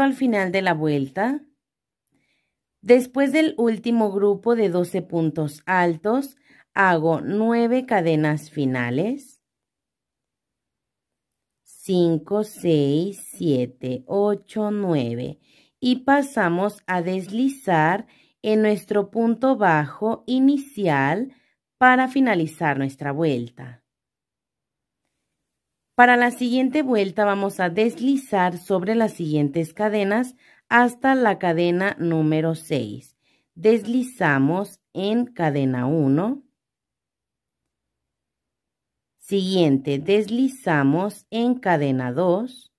al final de la vuelta. Después del último grupo de 12 puntos altos, hago 9 cadenas finales. 5, 6, 7, 8, 9 y pasamos a deslizar en nuestro punto bajo inicial para finalizar nuestra vuelta. Para la siguiente vuelta vamos a deslizar sobre las siguientes cadenas hasta la cadena número 6. Deslizamos en cadena 1. Siguiente, deslizamos en cadena 2.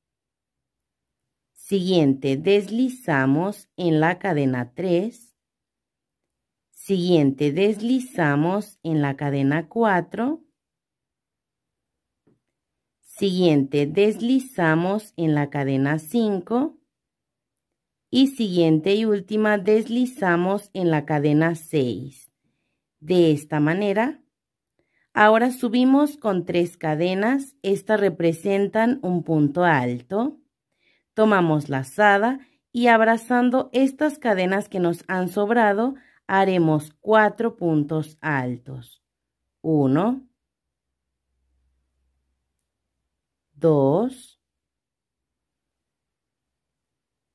Siguiente, deslizamos en la cadena 3. Siguiente, deslizamos en la cadena 4. Siguiente, deslizamos en la cadena 5. Y siguiente y última, deslizamos en la cadena 6. De esta manera, ahora subimos con tres cadenas. Estas representan un punto alto. Tomamos la lazada y abrazando estas cadenas que nos han sobrado, haremos cuatro puntos altos. 1, 2,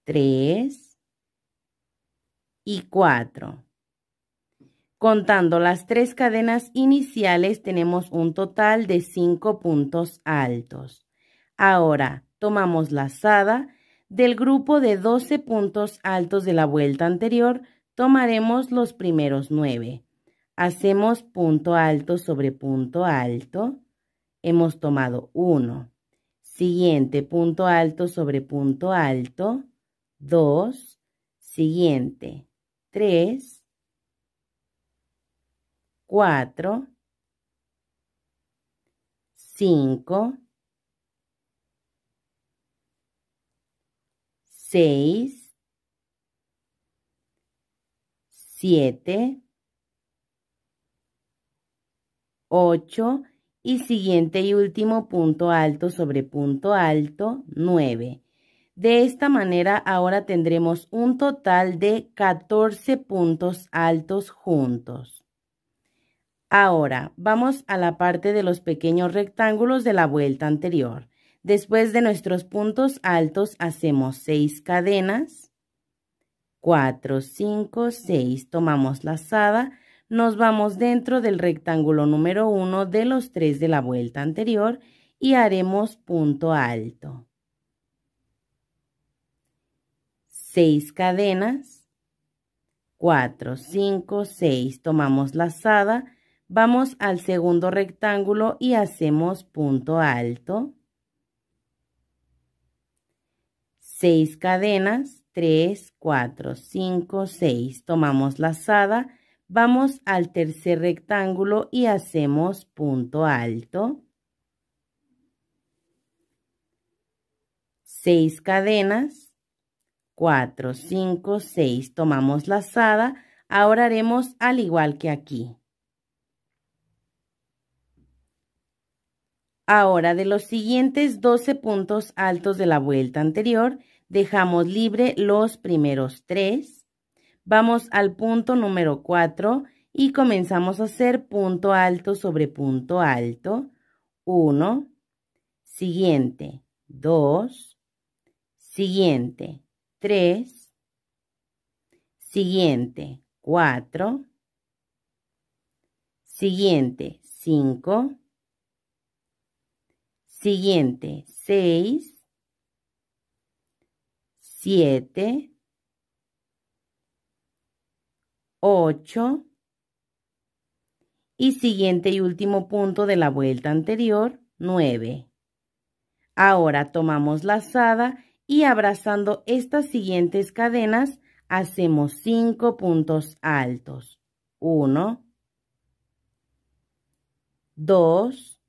3 y 4. Contando las tres cadenas iniciales tenemos un total de 5 puntos altos. Ahora tomamos la lazada del grupo de 12 puntos altos de la vuelta anterior, tomaremos los primeros 9. Hacemos punto alto sobre punto alto. Hemos tomado 1. Siguiente, punto alto sobre punto alto. 2. Siguiente, 3. 4. 5. 6. 7. 8 y siguiente y último punto alto sobre punto alto, 9. De esta manera ahora tendremos un total de 14 puntos altos juntos. Ahora vamos a la parte de los pequeños rectángulos de la vuelta anterior. Después de nuestros puntos altos hacemos seis cadenas, 4, 5, 6, tomamos lazada, nos vamos dentro del rectángulo número 1 de los tres de la vuelta anterior y haremos punto alto. 6 cadenas, 4, 5, 6, tomamos lazada, vamos al segundo rectángulo y hacemos punto alto. 6 cadenas, 3, 4, 5, 6, tomamos lazada, Vamos al tercer rectángulo y hacemos punto alto. Seis cadenas. 4, 5, 6. Tomamos lazada. Ahora haremos al igual que aquí. Ahora de los siguientes 12 puntos altos de la vuelta anterior, dejamos libre los primeros tres. Vamos al punto número 4 y comenzamos a hacer punto alto sobre punto alto. 1, siguiente, 2, siguiente, 3, siguiente, 4, siguiente, 5, siguiente, 6, 7, 8 y siguiente y último punto de la vuelta anterior, 9. Ahora tomamos lazada y abrazando estas siguientes cadenas hacemos 5 puntos altos. 1, 2,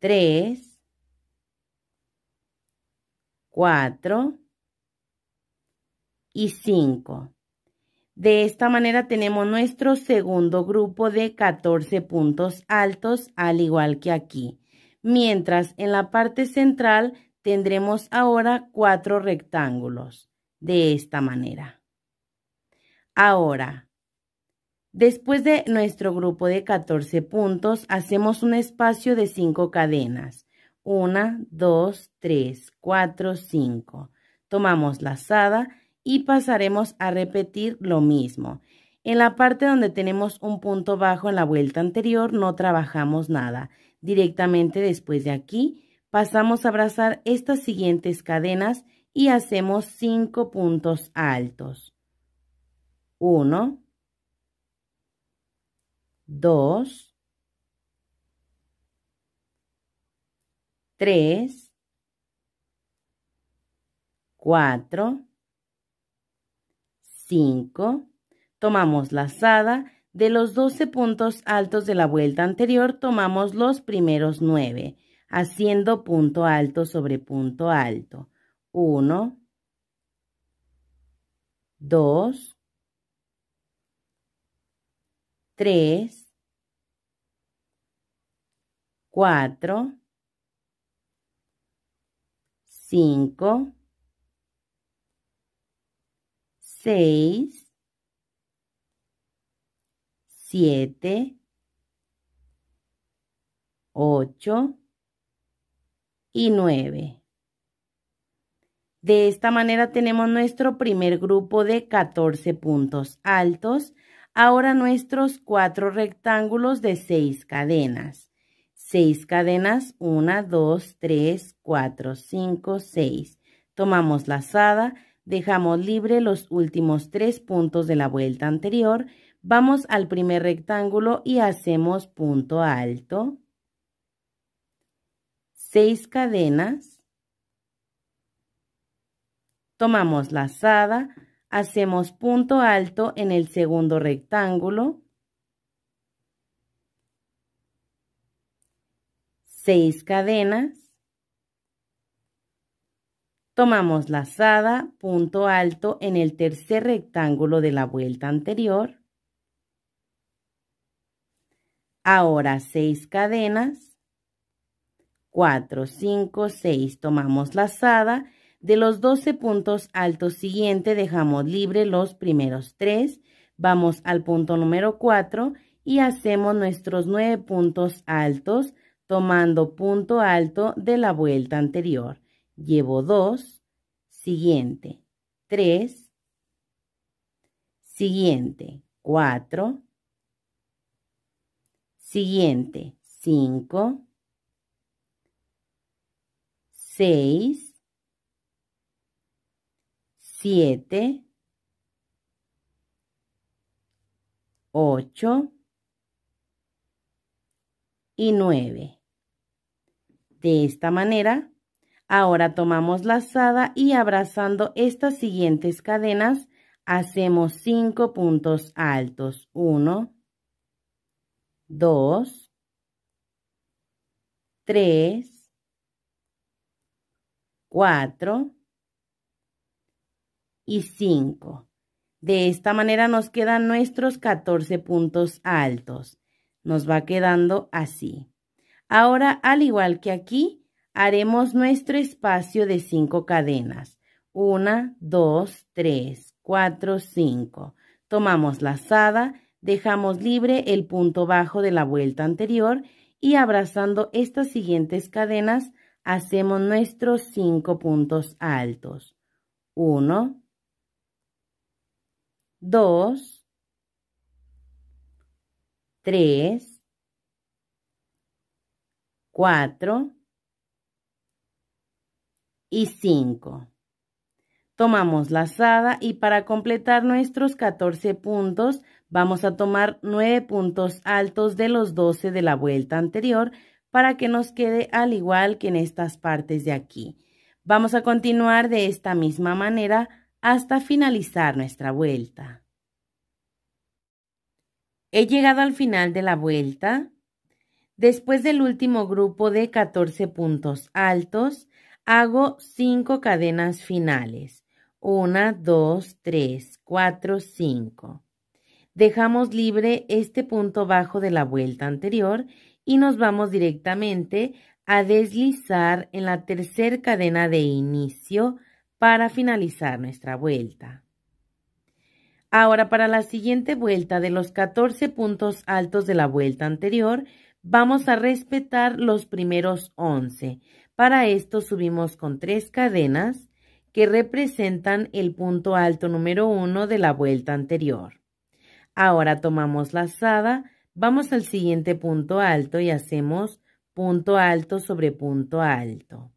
3, 4, y 5. De esta manera tenemos nuestro segundo grupo de 14 puntos altos al igual que aquí. Mientras en la parte central tendremos ahora cuatro rectángulos de esta manera. Ahora, después de nuestro grupo de 14 puntos, hacemos un espacio de 5 cadenas. 1, 2, 3, 4, 5. Tomamos lazada y pasaremos a repetir lo mismo. En la parte donde tenemos un punto bajo en la vuelta anterior no trabajamos nada. Directamente después de aquí pasamos a abrazar estas siguientes cadenas y hacemos 5 puntos altos. 1, 2, 3, 4, 5. Tomamos lazada. De los 12 puntos altos de la vuelta anterior, tomamos los primeros 9, haciendo punto alto sobre punto alto. 1, 2, 3, 4, 5, 6, 7, 8 y 9. De esta manera tenemos nuestro primer grupo de 14 puntos altos. Ahora nuestros cuatro rectángulos de 6 cadenas. 6 cadenas, 1, 2, 3, 4, 5, 6. Tomamos lazada Dejamos libre los últimos tres puntos de la vuelta anterior. Vamos al primer rectángulo y hacemos punto alto. seis cadenas. Tomamos lazada, hacemos punto alto en el segundo rectángulo. seis cadenas. Tomamos lazada, punto alto en el tercer rectángulo de la vuelta anterior. Ahora seis cadenas. 4, 5, 6. Tomamos lazada. De los 12 puntos altos siguiente dejamos libre los primeros tres. Vamos al punto número 4 y hacemos nuestros nueve puntos altos tomando punto alto de la vuelta anterior llevo 2, siguiente 3, siguiente 4, siguiente 5, 6, 7, 8 y 9. De esta manera Ahora tomamos la lazada y abrazando estas siguientes cadenas, hacemos 5 puntos altos. 1, 2, 3, 4 y 5. De esta manera nos quedan nuestros 14 puntos altos. Nos va quedando así. Ahora, al igual que aquí, haremos nuestro espacio de cinco cadenas. Una, dos, tres, cuatro, cinco. Tomamos lazada, dejamos libre el punto bajo de la vuelta anterior y abrazando estas siguientes cadenas hacemos nuestros cinco puntos altos. Uno, dos, tres, cuatro, y 5. Tomamos la lazada y para completar nuestros 14 puntos vamos a tomar 9 puntos altos de los 12 de la vuelta anterior para que nos quede al igual que en estas partes de aquí. Vamos a continuar de esta misma manera hasta finalizar nuestra vuelta. He llegado al final de la vuelta. Después del último grupo de 14 puntos altos, hago cinco cadenas finales. Una, dos, tres, cuatro, cinco. Dejamos libre este punto bajo de la vuelta anterior y nos vamos directamente a deslizar en la tercera cadena de inicio para finalizar nuestra vuelta. Ahora para la siguiente vuelta de los 14 puntos altos de la vuelta anterior, vamos a respetar los primeros 11, para esto subimos con tres cadenas que representan el punto alto número 1 de la vuelta anterior. Ahora tomamos lazada, vamos al siguiente punto alto y hacemos punto alto sobre punto alto.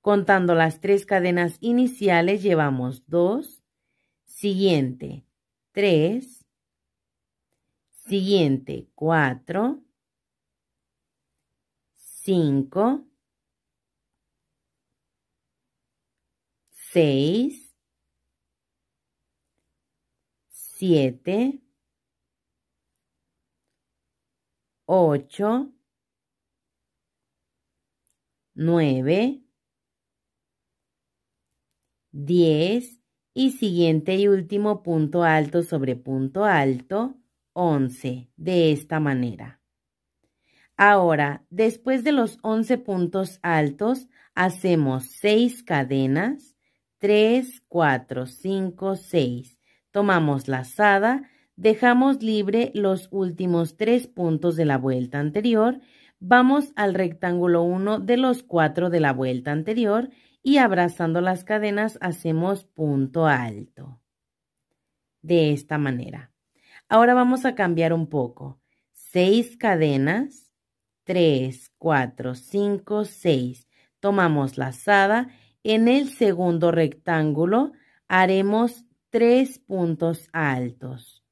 Contando las tres cadenas iniciales llevamos 2, siguiente 3, siguiente 4, 5, 6, 7, 8, 9, 10 y siguiente y último punto alto sobre punto alto, 11, de esta manera. Ahora, después de los 11 puntos altos, hacemos 6 cadenas, 3, 4, 5, 6. Tomamos lazada, dejamos libre los últimos tres puntos de la vuelta anterior, vamos al rectángulo 1 de los 4 de la vuelta anterior y abrazando las cadenas hacemos punto alto. De esta manera. Ahora vamos a cambiar un poco. 6 cadenas, 3, 4, 5, 6. Tomamos lazada en el segundo rectángulo haremos tres puntos altos.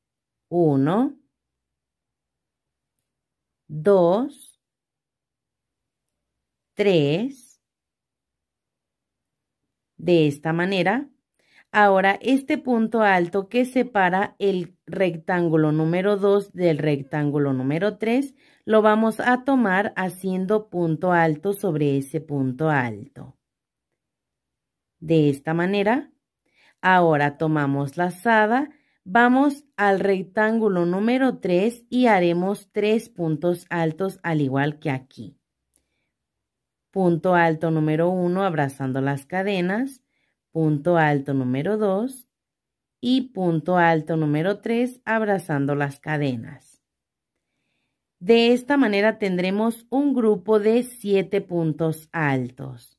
Uno, dos, tres. De esta manera. Ahora, este punto alto que separa el rectángulo número dos del rectángulo número 3, lo vamos a tomar haciendo punto alto sobre ese punto alto de esta manera. Ahora tomamos la lazada, vamos al rectángulo número 3 y haremos tres puntos altos al igual que aquí. Punto alto número 1 abrazando las cadenas, punto alto número 2 y punto alto número 3 abrazando las cadenas. De esta manera tendremos un grupo de 7 puntos altos.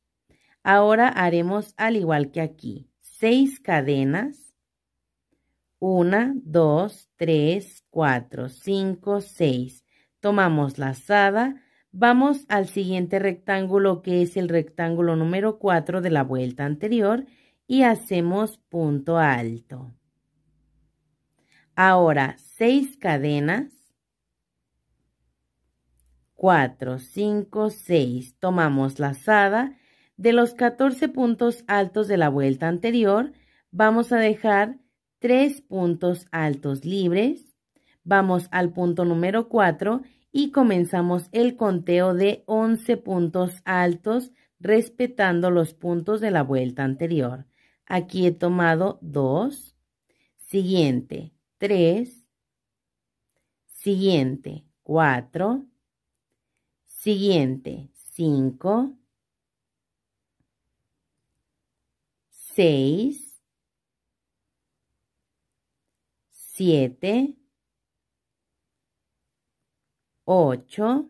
Ahora haremos al igual que aquí, 6 cadenas, 1, 2, 3, 4, 5, 6. Tomamos lazada, vamos al siguiente rectángulo que es el rectángulo número 4 de la vuelta anterior y hacemos punto alto. Ahora 6 cadenas, 4, 5, 6. Tomamos lazada, de los 14 puntos altos de la vuelta anterior, vamos a dejar 3 puntos altos libres. Vamos al punto número 4 y comenzamos el conteo de 11 puntos altos respetando los puntos de la vuelta anterior. Aquí he tomado 2, siguiente 3, siguiente 4, siguiente 5, 6, 7, 8,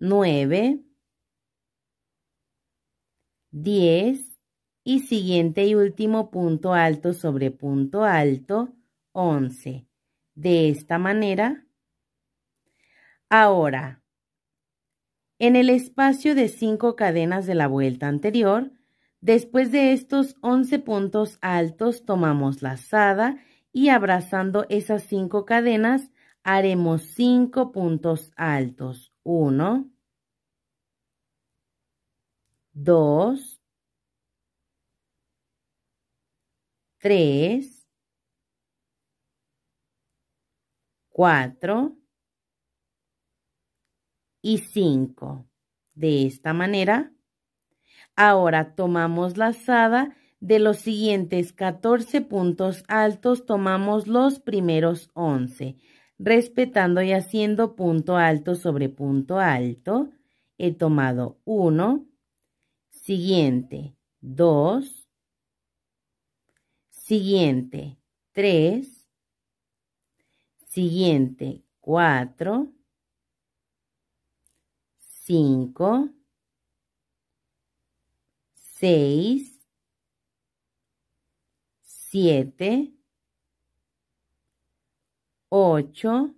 9, 10 y siguiente y último punto alto sobre punto alto, 11. De esta manera, ahora en el espacio de cinco cadenas de la vuelta anterior. Después de estos 11 puntos altos tomamos lazada y abrazando esas cinco cadenas haremos cinco puntos altos. 1, 2, 3, 4, y 5. De esta manera, ahora tomamos la lazada de los siguientes 14 puntos altos, tomamos los primeros 11, respetando y haciendo punto alto sobre punto alto. He tomado 1, siguiente 2, siguiente 3, siguiente 4, 5, 6, 7, 8,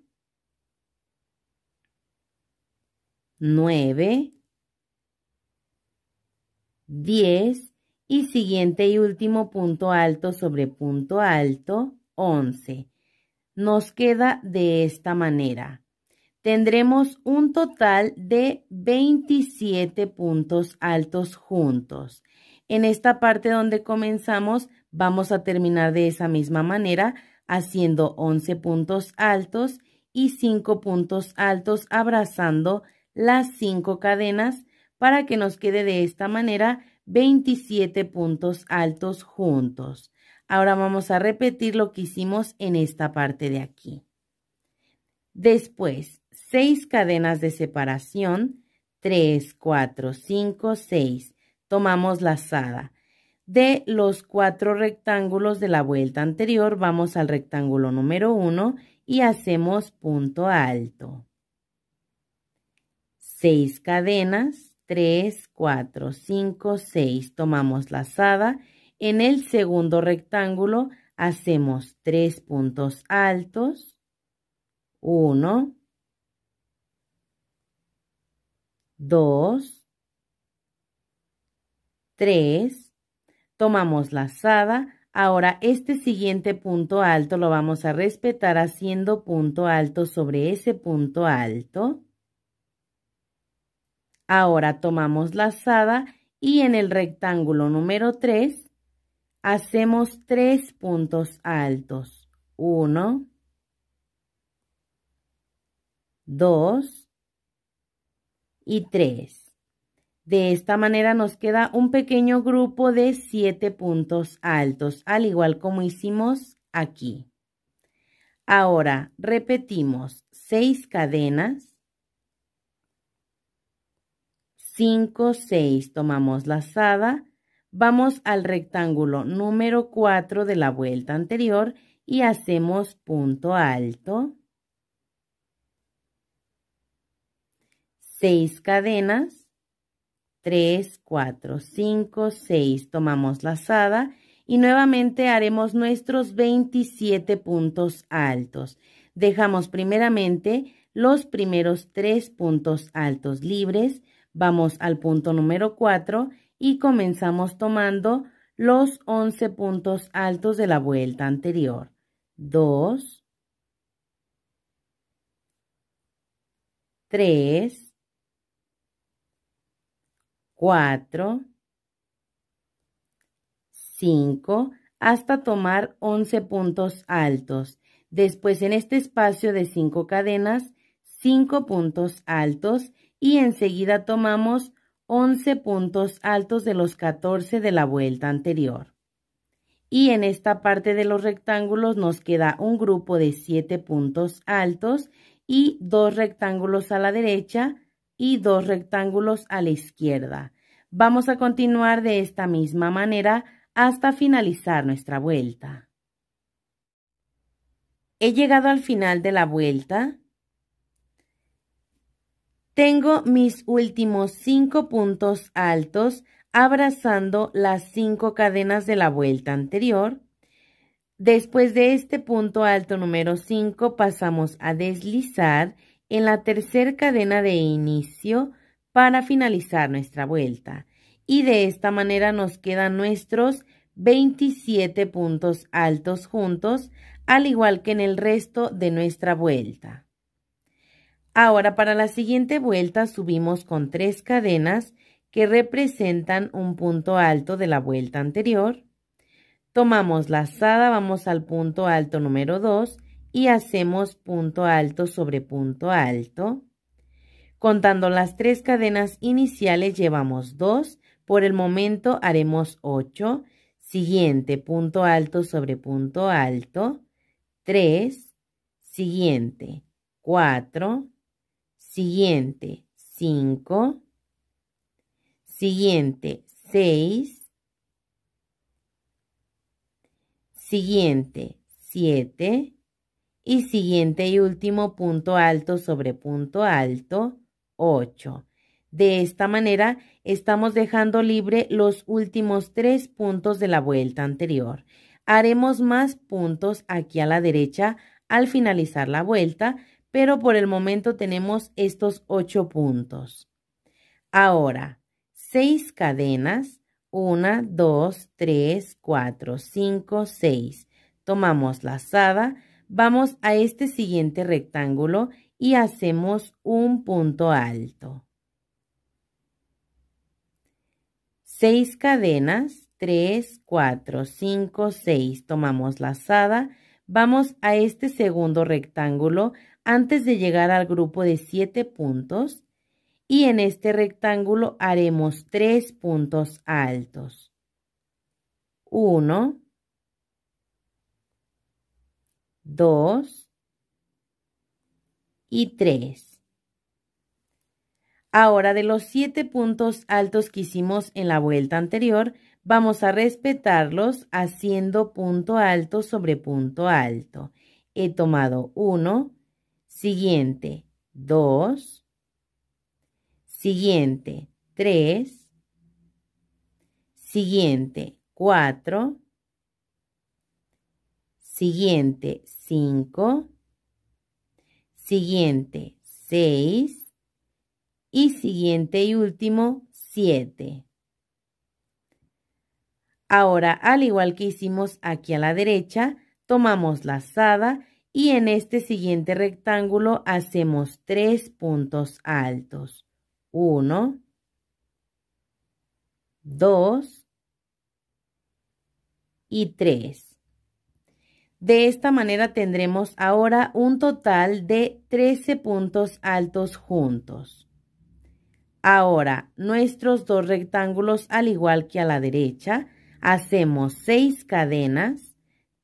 9, 10 y siguiente y último punto alto sobre punto alto, 11. Nos queda de esta manera tendremos un total de 27 puntos altos juntos. En esta parte donde comenzamos vamos a terminar de esa misma manera haciendo 11 puntos altos y 5 puntos altos abrazando las 5 cadenas para que nos quede de esta manera 27 puntos altos juntos. Ahora vamos a repetir lo que hicimos en esta parte de aquí. Después, 6 cadenas de separación, 3, 4, 5, 6. Tomamos lazada. De los cuatro rectángulos de la vuelta anterior, vamos al rectángulo número 1 y hacemos punto alto. 6 cadenas, 3, 4, 5, 6. Tomamos lazada. En el segundo rectángulo hacemos 3 puntos altos, 1, 2, 3. Tomamos lazada. Ahora este siguiente punto alto lo vamos a respetar haciendo punto alto sobre ese punto alto. Ahora tomamos lazada y en el rectángulo número 3 hacemos tres puntos altos. 1, 2, y 3. De esta manera nos queda un pequeño grupo de siete puntos altos, al igual como hicimos aquí. Ahora repetimos 6 cadenas, 5, 6, tomamos lazada, vamos al rectángulo número 4 de la vuelta anterior y hacemos punto alto, 6 cadenas, 3, 4, 5, 6, tomamos lazada y nuevamente haremos nuestros 27 puntos altos. Dejamos primeramente los primeros 3 puntos altos libres, vamos al punto número 4 y comenzamos tomando los 11 puntos altos de la vuelta anterior. 2, 3, 4, 5, hasta tomar 11 puntos altos. Después en este espacio de 5 cadenas, 5 puntos altos y enseguida tomamos 11 puntos altos de los 14 de la vuelta anterior. Y en esta parte de los rectángulos nos queda un grupo de 7 puntos altos y dos rectángulos a la derecha y dos rectángulos a la izquierda. Vamos a continuar de esta misma manera hasta finalizar nuestra vuelta. He llegado al final de la vuelta. Tengo mis últimos cinco puntos altos abrazando las cinco cadenas de la vuelta anterior. Después de este punto alto número 5 pasamos a deslizar en la tercera cadena de inicio para finalizar nuestra vuelta y de esta manera nos quedan nuestros 27 puntos altos juntos al igual que en el resto de nuestra vuelta. Ahora para la siguiente vuelta subimos con tres cadenas que representan un punto alto de la vuelta anterior. Tomamos la lazada, vamos al punto alto número 2 y hacemos punto alto sobre punto alto. Contando las tres cadenas iniciales llevamos dos por el momento haremos ocho siguiente punto alto sobre punto alto, 3, siguiente 4, siguiente 5, siguiente 6, siguiente siete y siguiente y último punto alto sobre punto alto, 8. De esta manera, estamos dejando libre los últimos tres puntos de la vuelta anterior. Haremos más puntos aquí a la derecha al finalizar la vuelta, pero por el momento tenemos estos ocho puntos. Ahora, seis cadenas, 1, 2, 3, 4, 5, 6. Tomamos lazada, Vamos a este siguiente rectángulo y hacemos un punto alto. Seis cadenas, 3, 4, 5, 6. Tomamos lazada. Vamos a este segundo rectángulo antes de llegar al grupo de 7 puntos. Y en este rectángulo haremos 3 puntos altos. 1, 2 y 3. Ahora de los 7 puntos altos que hicimos en la vuelta anterior, vamos a respetarlos haciendo punto alto sobre punto alto. He tomado 1, siguiente 2, siguiente 3, siguiente 4, siguiente 5, siguiente 6 y siguiente y último 7. Ahora, al igual que hicimos aquí a la derecha, tomamos la lazada y en este siguiente rectángulo hacemos tres puntos altos. 1, 2 y 3. De esta manera tendremos ahora un total de 13 puntos altos juntos. Ahora, nuestros dos rectángulos, al igual que a la derecha, hacemos 6 cadenas,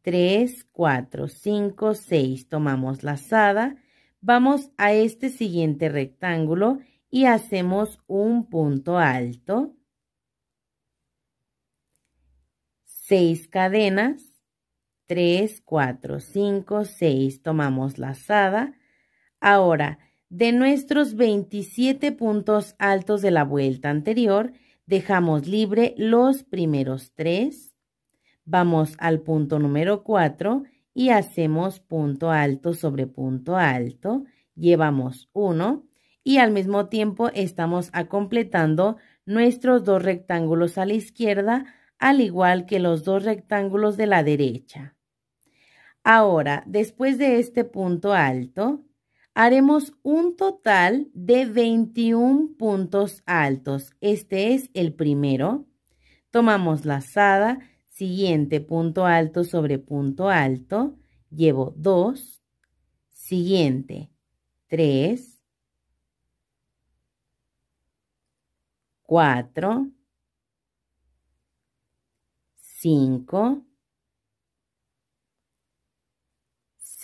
3, 4, 5, 6, tomamos lazada, vamos a este siguiente rectángulo y hacemos un punto alto, 6 cadenas, 3, 4, 5, 6. Tomamos lazada. Ahora, de nuestros 27 puntos altos de la vuelta anterior, dejamos libre los primeros 3. Vamos al punto número 4 y hacemos punto alto sobre punto alto. Llevamos 1 y al mismo tiempo estamos completando nuestros dos rectángulos a la izquierda, al igual que los dos rectángulos de la derecha. Ahora, después de este punto alto, haremos un total de 21 puntos altos. Este es el primero. Tomamos lazada, siguiente punto alto sobre punto alto, llevo 2, siguiente 3, 4, 5,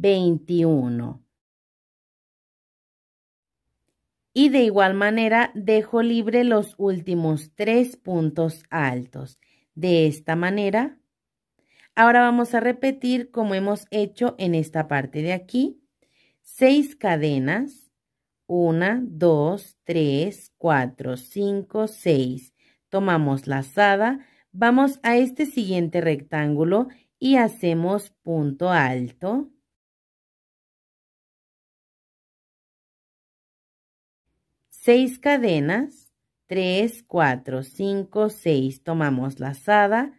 21. Y de igual manera dejo libre los últimos tres puntos altos. De esta manera, ahora vamos a repetir como hemos hecho en esta parte de aquí. Seis cadenas, una dos tres cuatro cinco seis Tomamos la lazada, vamos a este siguiente rectángulo y hacemos punto alto. 6 cadenas, 3, 4, 5, 6, tomamos lazada,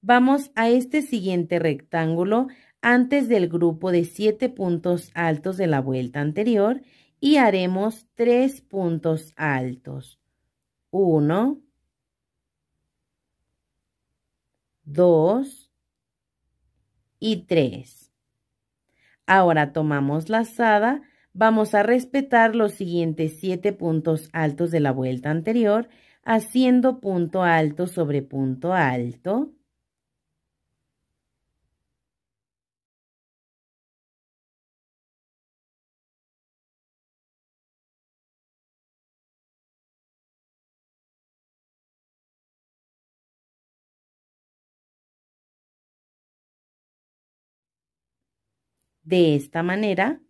vamos a este siguiente rectángulo antes del grupo de 7 puntos altos de la vuelta anterior y haremos 3 puntos altos. 1, 2 y 3. Ahora tomamos lazada Vamos a respetar los siguientes siete puntos altos de la vuelta anterior, haciendo punto alto sobre punto alto. De esta manera,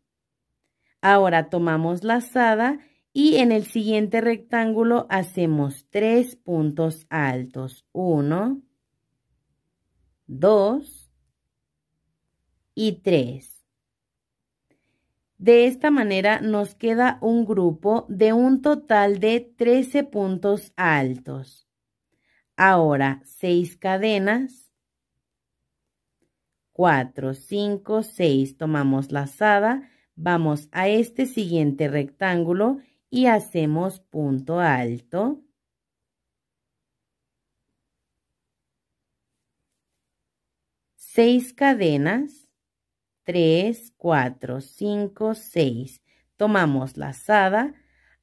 Ahora tomamos lazada y en el siguiente rectángulo hacemos tres puntos altos. 1, 2 y 3. De esta manera nos queda un grupo de un total de 13 puntos altos. Ahora, 6 cadenas. 4, 5, 6. Tomamos lazada Vamos a este siguiente rectángulo y hacemos punto alto. Seis cadenas, 3, 4, 5, 6. Tomamos lazada.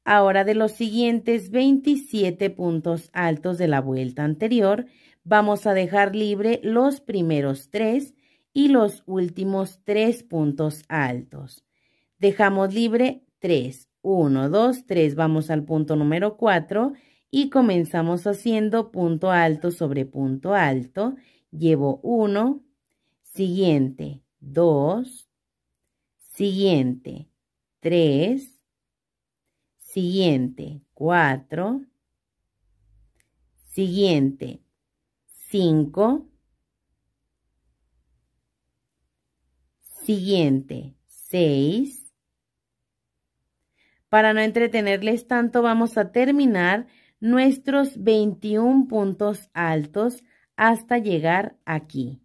Ahora de los siguientes 27 puntos altos de la vuelta anterior, vamos a dejar libre los primeros tres y los últimos tres puntos altos. Dejamos libre 3. 1, 2, 3. Vamos al punto número 4 y comenzamos haciendo punto alto sobre punto alto. Llevo 1, siguiente 2, siguiente 3, siguiente 4, siguiente 5, siguiente 6, para no entretenerles tanto, vamos a terminar nuestros 21 puntos altos hasta llegar aquí.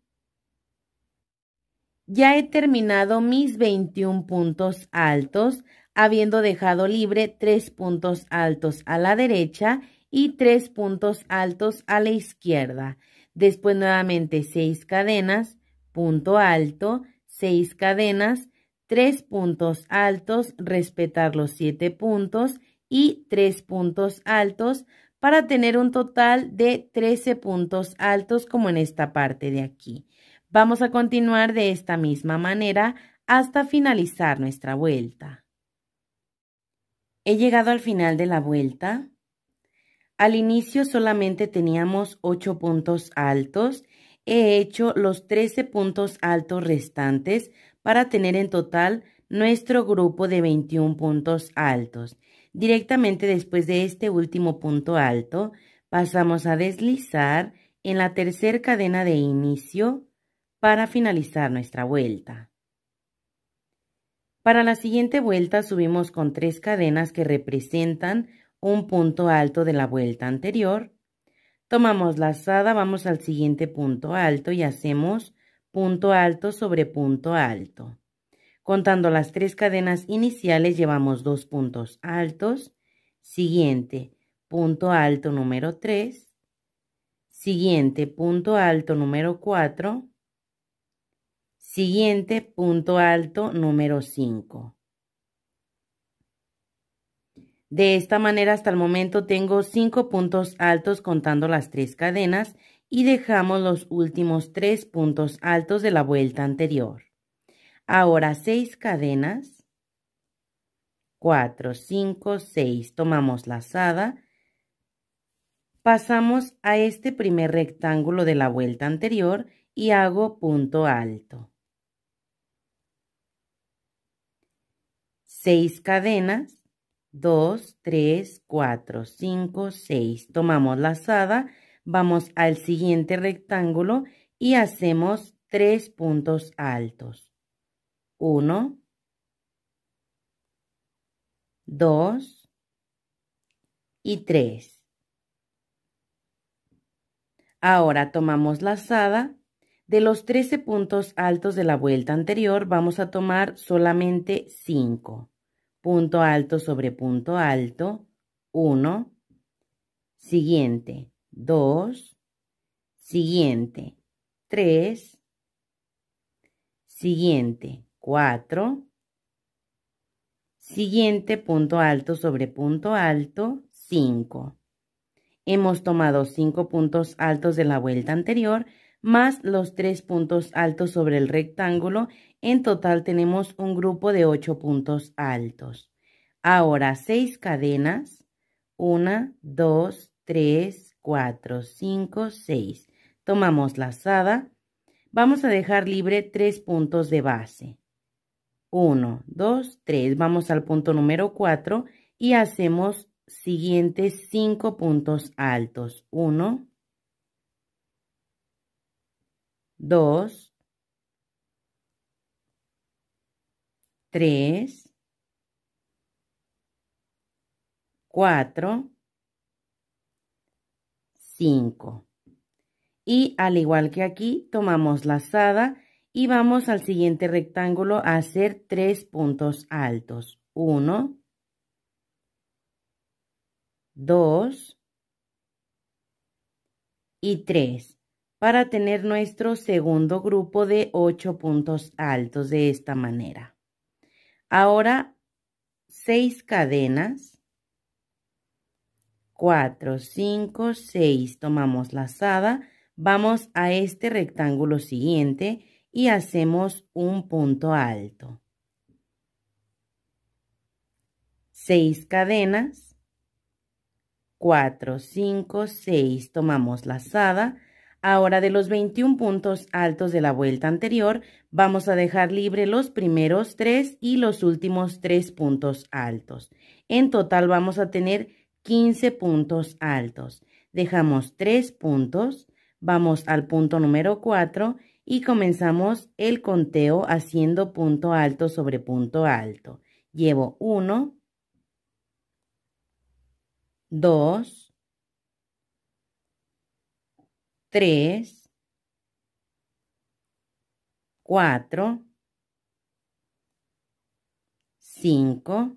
Ya he terminado mis 21 puntos altos, habiendo dejado libre 3 puntos altos a la derecha y 3 puntos altos a la izquierda. Después nuevamente 6 cadenas, punto alto, 6 cadenas, tres puntos altos, respetar los siete puntos y tres puntos altos para tener un total de 13 puntos altos como en esta parte de aquí. Vamos a continuar de esta misma manera hasta finalizar nuestra vuelta. He llegado al final de la vuelta. Al inicio solamente teníamos 8 puntos altos. He hecho los 13 puntos altos restantes para tener en total nuestro grupo de 21 puntos altos. Directamente después de este último punto alto, pasamos a deslizar en la tercera cadena de inicio para finalizar nuestra vuelta. Para la siguiente vuelta subimos con tres cadenas que representan un punto alto de la vuelta anterior. Tomamos la lazada, vamos al siguiente punto alto y hacemos punto alto sobre punto alto. Contando las tres cadenas iniciales llevamos dos puntos altos, siguiente punto alto número 3, siguiente punto alto número 4, siguiente punto alto número 5. De esta manera hasta el momento tengo cinco puntos altos contando las tres cadenas y dejamos los últimos tres puntos altos de la vuelta anterior. Ahora seis cadenas, 4, 5, 6, tomamos lazada, pasamos a este primer rectángulo de la vuelta anterior y hago punto alto. 6 cadenas, 2, 3, 4, 5, 6, tomamos lazada Vamos al siguiente rectángulo y hacemos tres puntos altos. 1, 2 y 3. Ahora tomamos lazada. De los 13 puntos altos de la vuelta anterior, vamos a tomar solamente 5. Punto alto sobre punto alto, 1. Siguiente, 2, siguiente, 3, siguiente, 4, siguiente punto alto sobre punto alto, 5. Hemos tomado 5 puntos altos de la vuelta anterior, más los 3 puntos altos sobre el rectángulo, en total tenemos un grupo de 8 puntos altos. Ahora 6 cadenas, 1, 2, 3, 4, 5, 6. Tomamos lazada. Vamos a dejar libre 3 puntos de base. 1, 2, 3. Vamos al punto número 4 y hacemos siguientes 5 puntos altos. 1, 2, 3, 4, 5. Y al igual que aquí, tomamos lazada y vamos al siguiente rectángulo a hacer 3 puntos altos. 1, 2 y 3 para tener nuestro segundo grupo de 8 puntos altos de esta manera. Ahora 6 cadenas 4, 5, 6. Tomamos lazada, vamos a este rectángulo siguiente y hacemos un punto alto. 6 cadenas, 4, 5, 6, tomamos lazada. Ahora de los 21 puntos altos de la vuelta anterior, vamos a dejar libre los primeros 3 y los últimos 3 puntos altos. En total vamos a tener 15 puntos altos. Dejamos 3 puntos, vamos al punto número 4 y comenzamos el conteo haciendo punto alto sobre punto alto. Llevo 1, 2, 3, 4, 5,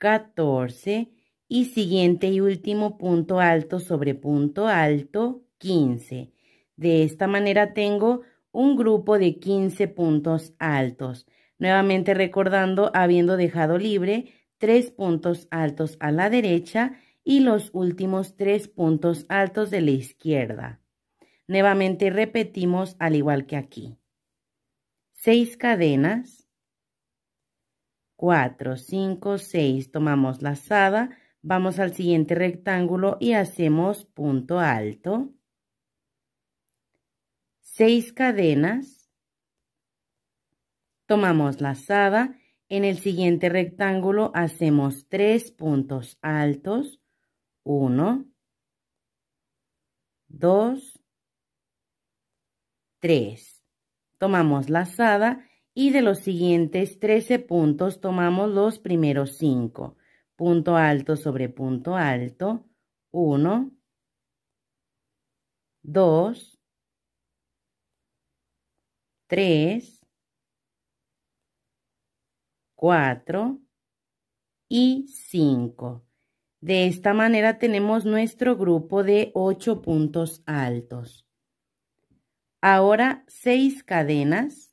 14 y siguiente y último punto alto sobre punto alto 15. De esta manera tengo un grupo de 15 puntos altos. Nuevamente recordando, habiendo dejado libre tres puntos altos a la derecha y los últimos tres puntos altos de la izquierda. Nuevamente repetimos al igual que aquí. Seis cadenas. 4, 5, 6, tomamos lazada, vamos al siguiente rectángulo y hacemos punto alto, 6 cadenas, tomamos lazada, en el siguiente rectángulo hacemos 3 puntos altos, 1, 2, 3, tomamos lazada y de los siguientes 13 puntos tomamos los primeros 5. Punto alto sobre punto alto, 1, 2, 3, 4 y 5. De esta manera tenemos nuestro grupo de 8 puntos altos. Ahora 6 cadenas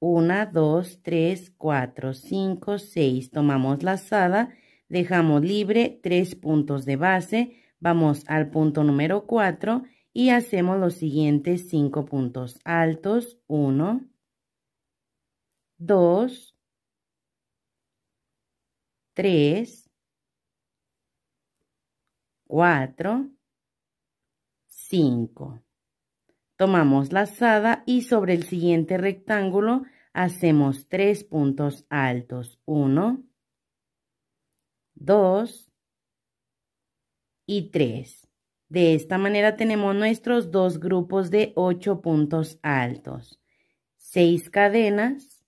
1, 2, 3, 4, 5, 6. Tomamos lazada, dejamos libre 3 puntos de base, vamos al punto número 4 y hacemos los siguientes 5 puntos altos. 1, 2, 3, 4, 5. Tomamos lazada y sobre el siguiente rectángulo hacemos tres puntos altos. Uno, dos y tres. De esta manera tenemos nuestros dos grupos de ocho puntos altos. Seis cadenas.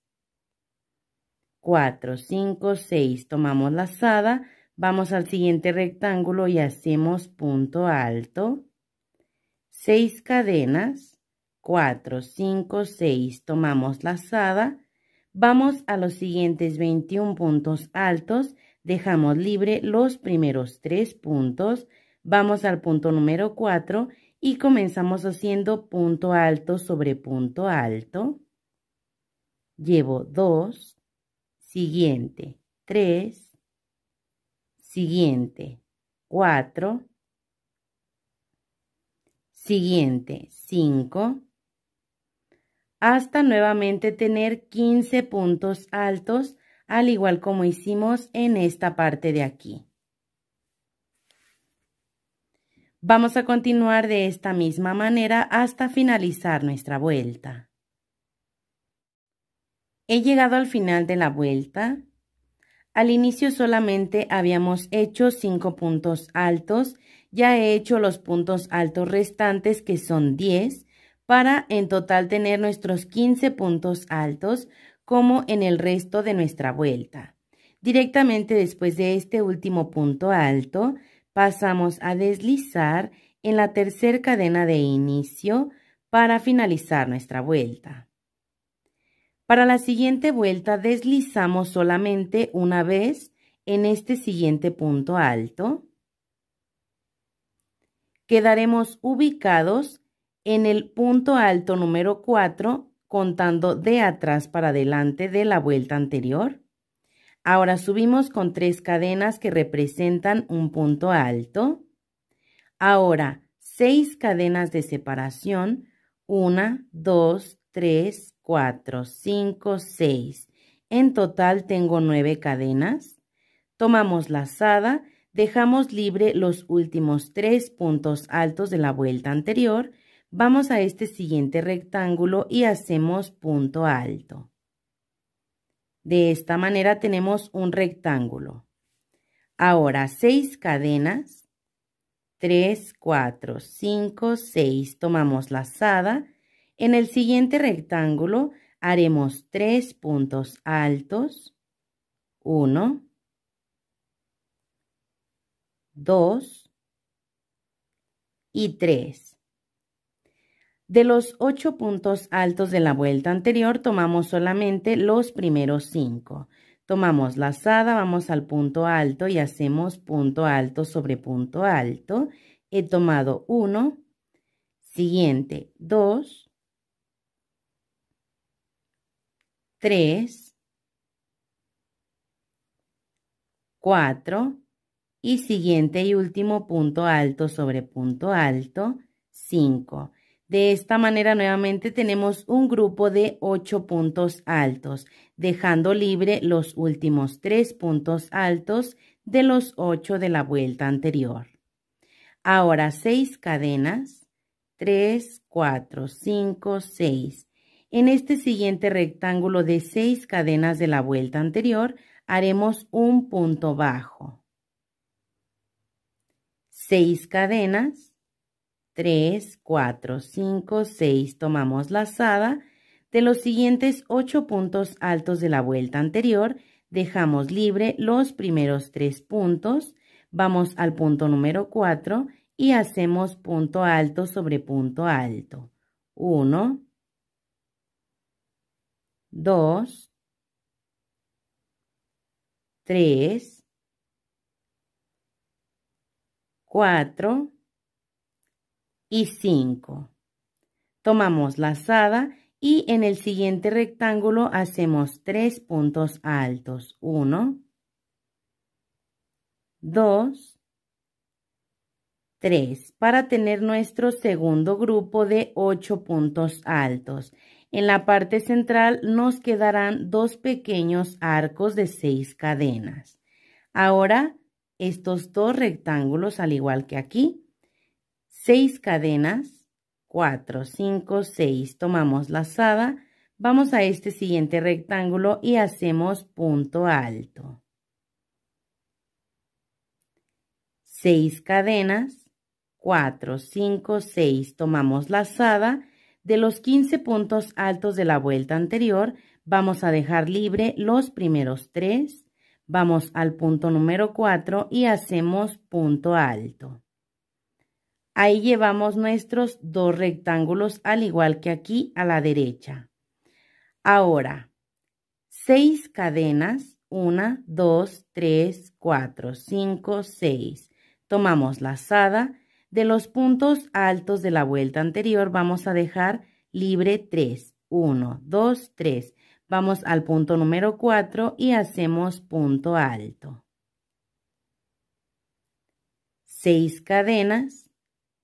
Cuatro, cinco, seis. Tomamos lazada. Vamos al siguiente rectángulo y hacemos punto alto. 6 cadenas, 4, 5, 6, tomamos lazada, vamos a los siguientes 21 puntos altos, dejamos libre los primeros 3 puntos, vamos al punto número 4 y comenzamos haciendo punto alto sobre punto alto. Llevo 2, siguiente 3, siguiente 4, Siguiente, 5. Hasta nuevamente tener 15 puntos altos, al igual como hicimos en esta parte de aquí. Vamos a continuar de esta misma manera hasta finalizar nuestra vuelta. He llegado al final de la vuelta. Al inicio solamente habíamos hecho 5 puntos altos ya he hecho los puntos altos restantes, que son 10, para en total tener nuestros 15 puntos altos, como en el resto de nuestra vuelta. Directamente después de este último punto alto, pasamos a deslizar en la tercera cadena de inicio para finalizar nuestra vuelta. Para la siguiente vuelta deslizamos solamente una vez en este siguiente punto alto quedaremos ubicados en el punto alto número 4 contando de atrás para adelante de la vuelta anterior. Ahora subimos con tres cadenas que representan un punto alto. Ahora, seis cadenas de separación. Una, dos, tres, 4, 5, 6. En total tengo nueve cadenas. Tomamos lazada dejamos libre los últimos tres puntos altos de la vuelta anterior, vamos a este siguiente rectángulo y hacemos punto alto. De esta manera tenemos un rectángulo. Ahora, seis cadenas, 3, 4, 5, 6, tomamos lazada. En el siguiente rectángulo haremos tres puntos altos, 1, 2 y 3. De los ocho puntos altos de la vuelta anterior, tomamos solamente los primeros cinco. Tomamos lazada, vamos al punto alto y hacemos punto alto sobre punto alto. He tomado 1, siguiente 2, 3, 4, y siguiente y último punto alto sobre punto alto, 5. De esta manera nuevamente tenemos un grupo de 8 puntos altos, dejando libre los últimos 3 puntos altos de los 8 de la vuelta anterior. Ahora 6 cadenas, 3, 4, 5, 6. En este siguiente rectángulo de 6 cadenas de la vuelta anterior haremos un punto bajo. 6 cadenas, 3, 4, 5, 6, tomamos lazada. De los siguientes 8 puntos altos de la vuelta anterior, dejamos libre los primeros 3 puntos, vamos al punto número 4 y hacemos punto alto sobre punto alto. 1, 2, 3, 4 y 5. Tomamos lazada y en el siguiente rectángulo hacemos 3 puntos altos. 1, 2, 3 para tener nuestro segundo grupo de 8 puntos altos. En la parte central nos quedarán dos pequeños arcos de 6 cadenas. Ahora estos dos rectángulos, al igual que aquí, seis cadenas, 4, 5, 6, tomamos lazada, vamos a este siguiente rectángulo y hacemos punto alto. 6 cadenas, 4, 5, 6, tomamos lazada, de los 15 puntos altos de la vuelta anterior, vamos a dejar libre los primeros 3, Vamos al punto número 4 y hacemos punto alto. Ahí llevamos nuestros dos rectángulos al igual que aquí a la derecha. Ahora, 6 cadenas, 1, 2, 3, 4, 5, 6. Tomamos la lazada. De los puntos altos de la vuelta anterior vamos a dejar libre 3. 1, 2, 3. Vamos al punto número 4 y hacemos punto alto. 6 cadenas,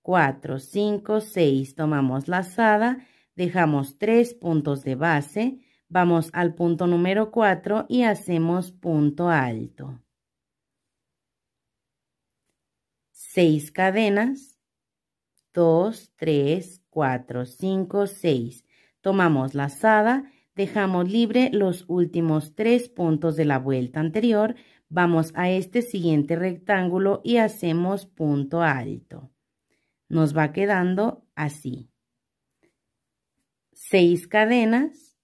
4, 5, 6, tomamos lazada, dejamos 3 puntos de base, vamos al punto número 4 y hacemos punto alto. 6 cadenas, 2, 3, 4, 5, 6, tomamos lazada, Dejamos libre los últimos tres puntos de la vuelta anterior. Vamos a este siguiente rectángulo y hacemos punto alto. Nos va quedando así. Seis cadenas.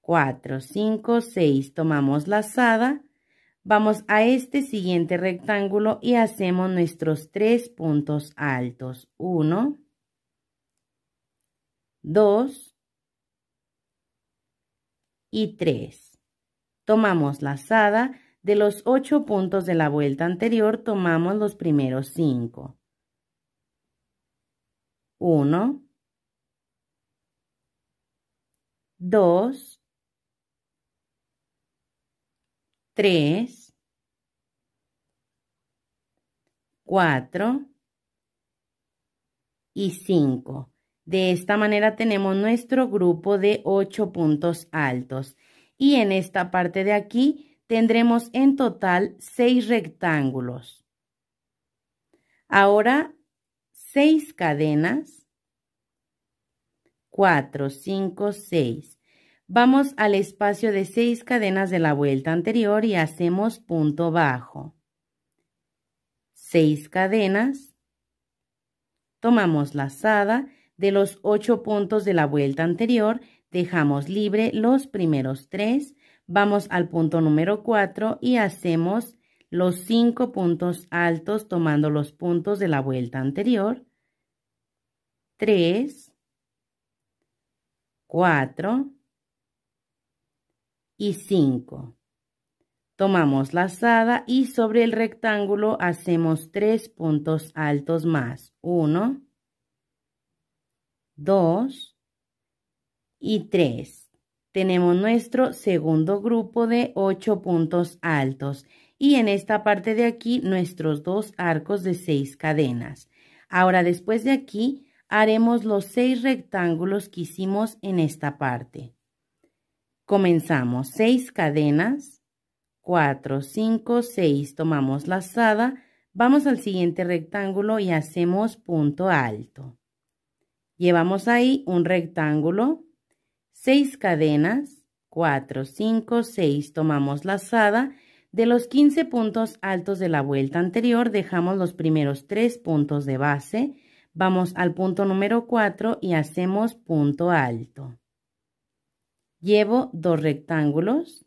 Cuatro, cinco, seis. Tomamos lazada. Vamos a este siguiente rectángulo y hacemos nuestros tres puntos altos. Uno. Dos y 3. Tomamos la lazada. De los 8 puntos de la vuelta anterior, tomamos los primeros 5. 1, 2, 3, 4 y 5. De esta manera tenemos nuestro grupo de 8 puntos altos. Y en esta parte de aquí tendremos en total 6 rectángulos. Ahora 6 cadenas. 4, 5, 6. Vamos al espacio de 6 cadenas de la vuelta anterior y hacemos punto bajo. 6 cadenas. Tomamos lazada de los ocho puntos de la vuelta anterior, dejamos libre los primeros tres, vamos al punto número 4 y hacemos los cinco puntos altos tomando los puntos de la vuelta anterior. 3, 4 y 5. Tomamos lazada y sobre el rectángulo hacemos tres puntos altos más. 1, 2 y 3. Tenemos nuestro segundo grupo de 8 puntos altos y en esta parte de aquí nuestros dos arcos de 6 cadenas. Ahora después de aquí haremos los 6 rectángulos que hicimos en esta parte. Comenzamos 6 cadenas, 4, 5, 6, tomamos lazada, vamos al siguiente rectángulo y hacemos punto alto. Llevamos ahí un rectángulo, 6 cadenas, 4, 5, 6, tomamos lazada. De los 15 puntos altos de la vuelta anterior, dejamos los primeros 3 puntos de base, vamos al punto número 4 y hacemos punto alto. Llevo dos rectángulos,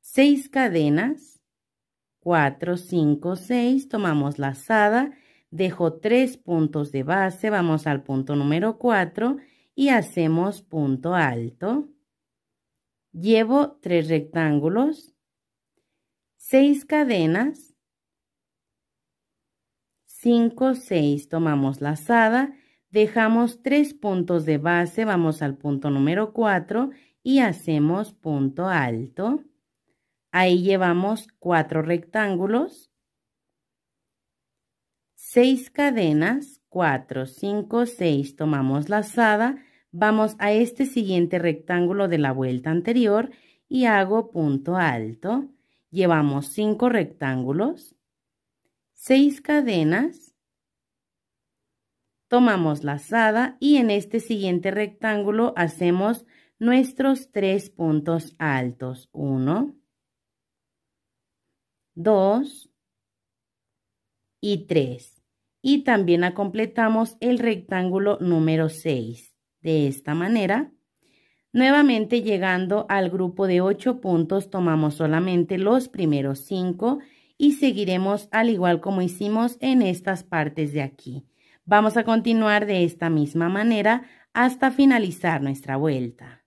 6 cadenas, 4, 5, 6, tomamos lazada dejo tres puntos de base, vamos al punto número 4 y hacemos punto alto. Llevo tres rectángulos, seis cadenas, cinco seis tomamos lazada, dejamos tres puntos de base, vamos al punto número 4 y hacemos punto alto. Ahí llevamos cuatro rectángulos, 6 cadenas, 4, 5, 6, tomamos lazada, vamos a este siguiente rectángulo de la vuelta anterior y hago punto alto, llevamos 5 rectángulos, 6 cadenas, tomamos lazada y en este siguiente rectángulo hacemos nuestros 3 puntos altos, 1, 2 y 3 y también completamos el rectángulo número 6. De esta manera, nuevamente llegando al grupo de 8 puntos, tomamos solamente los primeros 5 y seguiremos al igual como hicimos en estas partes de aquí. Vamos a continuar de esta misma manera hasta finalizar nuestra vuelta.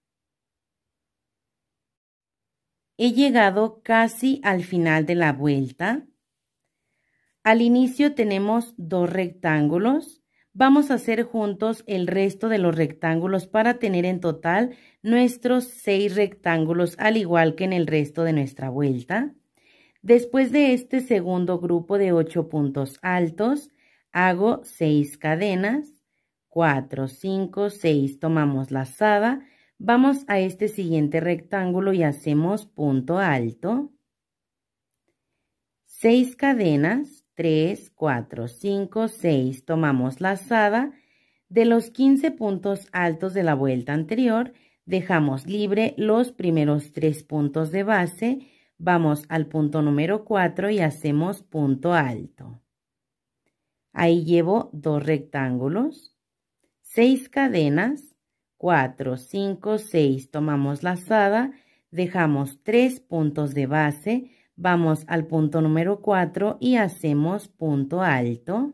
He llegado casi al final de la vuelta al inicio tenemos dos rectángulos. Vamos a hacer juntos el resto de los rectángulos para tener en total nuestros seis rectángulos, al igual que en el resto de nuestra vuelta. Después de este segundo grupo de ocho puntos altos, hago seis cadenas, cuatro, cinco, seis. tomamos lazada, vamos a este siguiente rectángulo y hacemos punto alto, seis cadenas, 3, 4, 5, 6. Tomamos lazada. De los 15 puntos altos de la vuelta anterior, dejamos libre los primeros 3 puntos de base. Vamos al punto número 4 y hacemos punto alto. Ahí llevo dos rectángulos, 6 cadenas, 4, 5, 6. Tomamos lazada. Dejamos 3 puntos de base Vamos al punto número 4 y hacemos punto alto.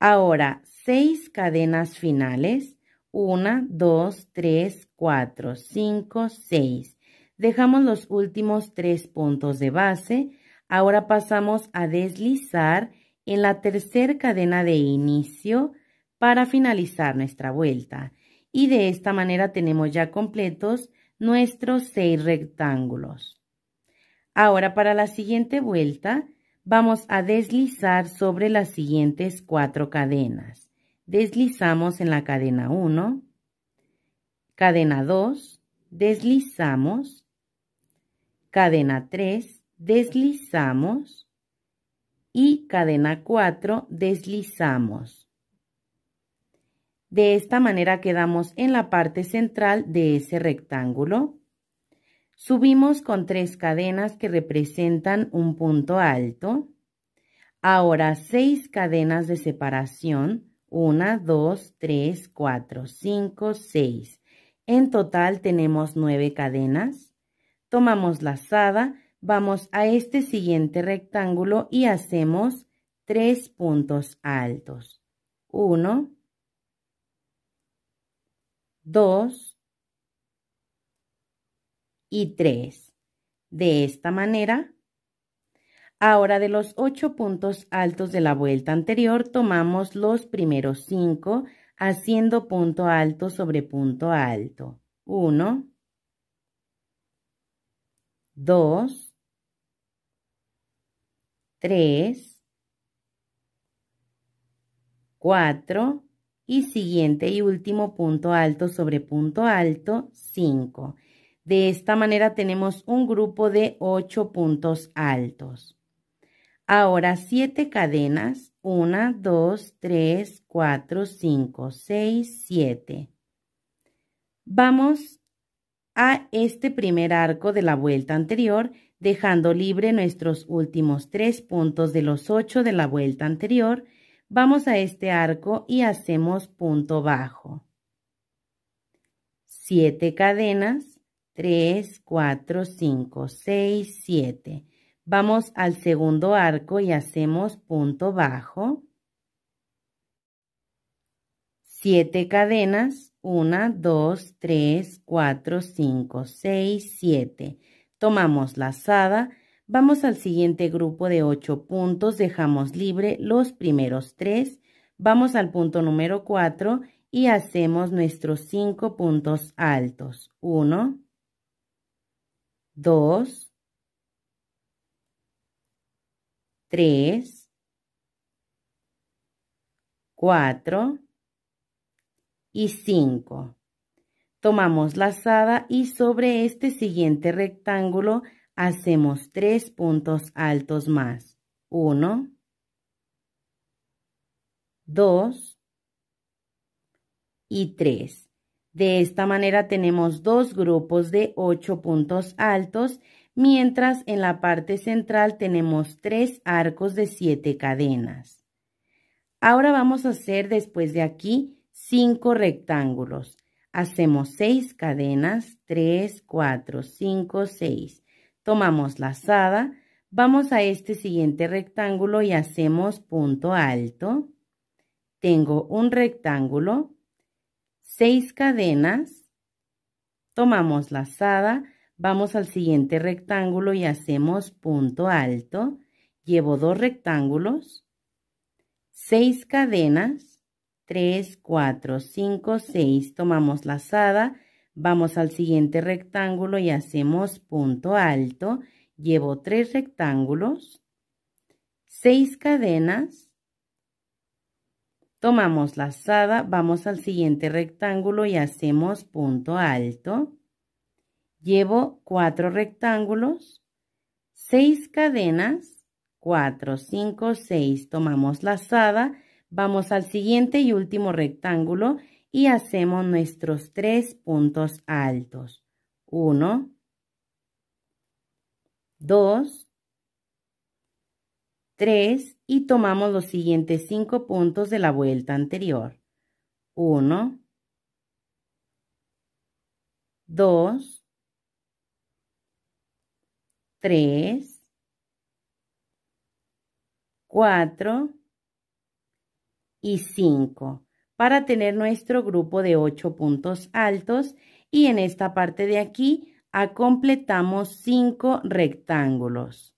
Ahora, 6 cadenas finales. 1, 2, 3, 4, 5, 6. Dejamos los últimos 3 puntos de base. Ahora pasamos a deslizar en la tercera cadena de inicio para finalizar nuestra vuelta. Y de esta manera tenemos ya completos nuestros 6 rectángulos. Ahora para la siguiente vuelta vamos a deslizar sobre las siguientes cuatro cadenas. Deslizamos en la cadena 1, cadena 2, deslizamos, cadena 3, deslizamos y cadena 4, deslizamos. De esta manera quedamos en la parte central de ese rectángulo Subimos con tres cadenas que representan un punto alto. Ahora seis cadenas de separación. Una, dos, tres, cuatro, cinco, seis. En total tenemos nueve cadenas. Tomamos lazada, vamos a este siguiente rectángulo y hacemos tres puntos altos. 1, Dos y 3. De esta manera, ahora de los 8 puntos altos de la vuelta anterior, tomamos los primeros 5 haciendo punto alto sobre punto alto. 1, 2, 3, 4 y siguiente y último punto alto sobre punto alto, 5. De esta manera tenemos un grupo de 8 puntos altos. Ahora 7 cadenas. 1, 2, 3, 4, 5, 6, 7. Vamos a este primer arco de la vuelta anterior, dejando libre nuestros últimos 3 puntos de los 8 de la vuelta anterior. Vamos a este arco y hacemos punto bajo. 7 cadenas. 3, 4, 5, 6, 7. Vamos al segundo arco y hacemos punto bajo. 7 cadenas, 1, 2, 3, 4, 5, 6, 7. Tomamos lazada, vamos al siguiente grupo de 8 puntos, dejamos libre los primeros 3, vamos al punto número 4 y hacemos nuestros 5 puntos altos. 1, 2, 3, 4 y 5. Tomamos lazada y sobre este siguiente rectángulo hacemos tres puntos altos más. 1, 2 y 3. De esta manera tenemos dos grupos de ocho puntos altos, mientras en la parte central tenemos tres arcos de siete cadenas. Ahora vamos a hacer después de aquí cinco rectángulos. Hacemos seis cadenas, 3, 4, 5, 6. Tomamos lazada, vamos a este siguiente rectángulo y hacemos punto alto. Tengo un rectángulo, seis cadenas, tomamos lazada, vamos al siguiente rectángulo y hacemos punto alto, llevo dos rectángulos, seis cadenas, 3, 4, 5, 6, tomamos lazada, vamos al siguiente rectángulo y hacemos punto alto, llevo tres rectángulos, seis cadenas, Tomamos lazada, vamos al siguiente rectángulo y hacemos punto alto. Llevo cuatro rectángulos, seis cadenas, cuatro cinco seis Tomamos lazada, vamos al siguiente y último rectángulo y hacemos nuestros tres puntos altos. 1, 2, 3 y tomamos los siguientes 5 puntos de la vuelta anterior. 1, 2, 3, 4 y 5 para tener nuestro grupo de 8 puntos altos y en esta parte de aquí completamos 5 rectángulos.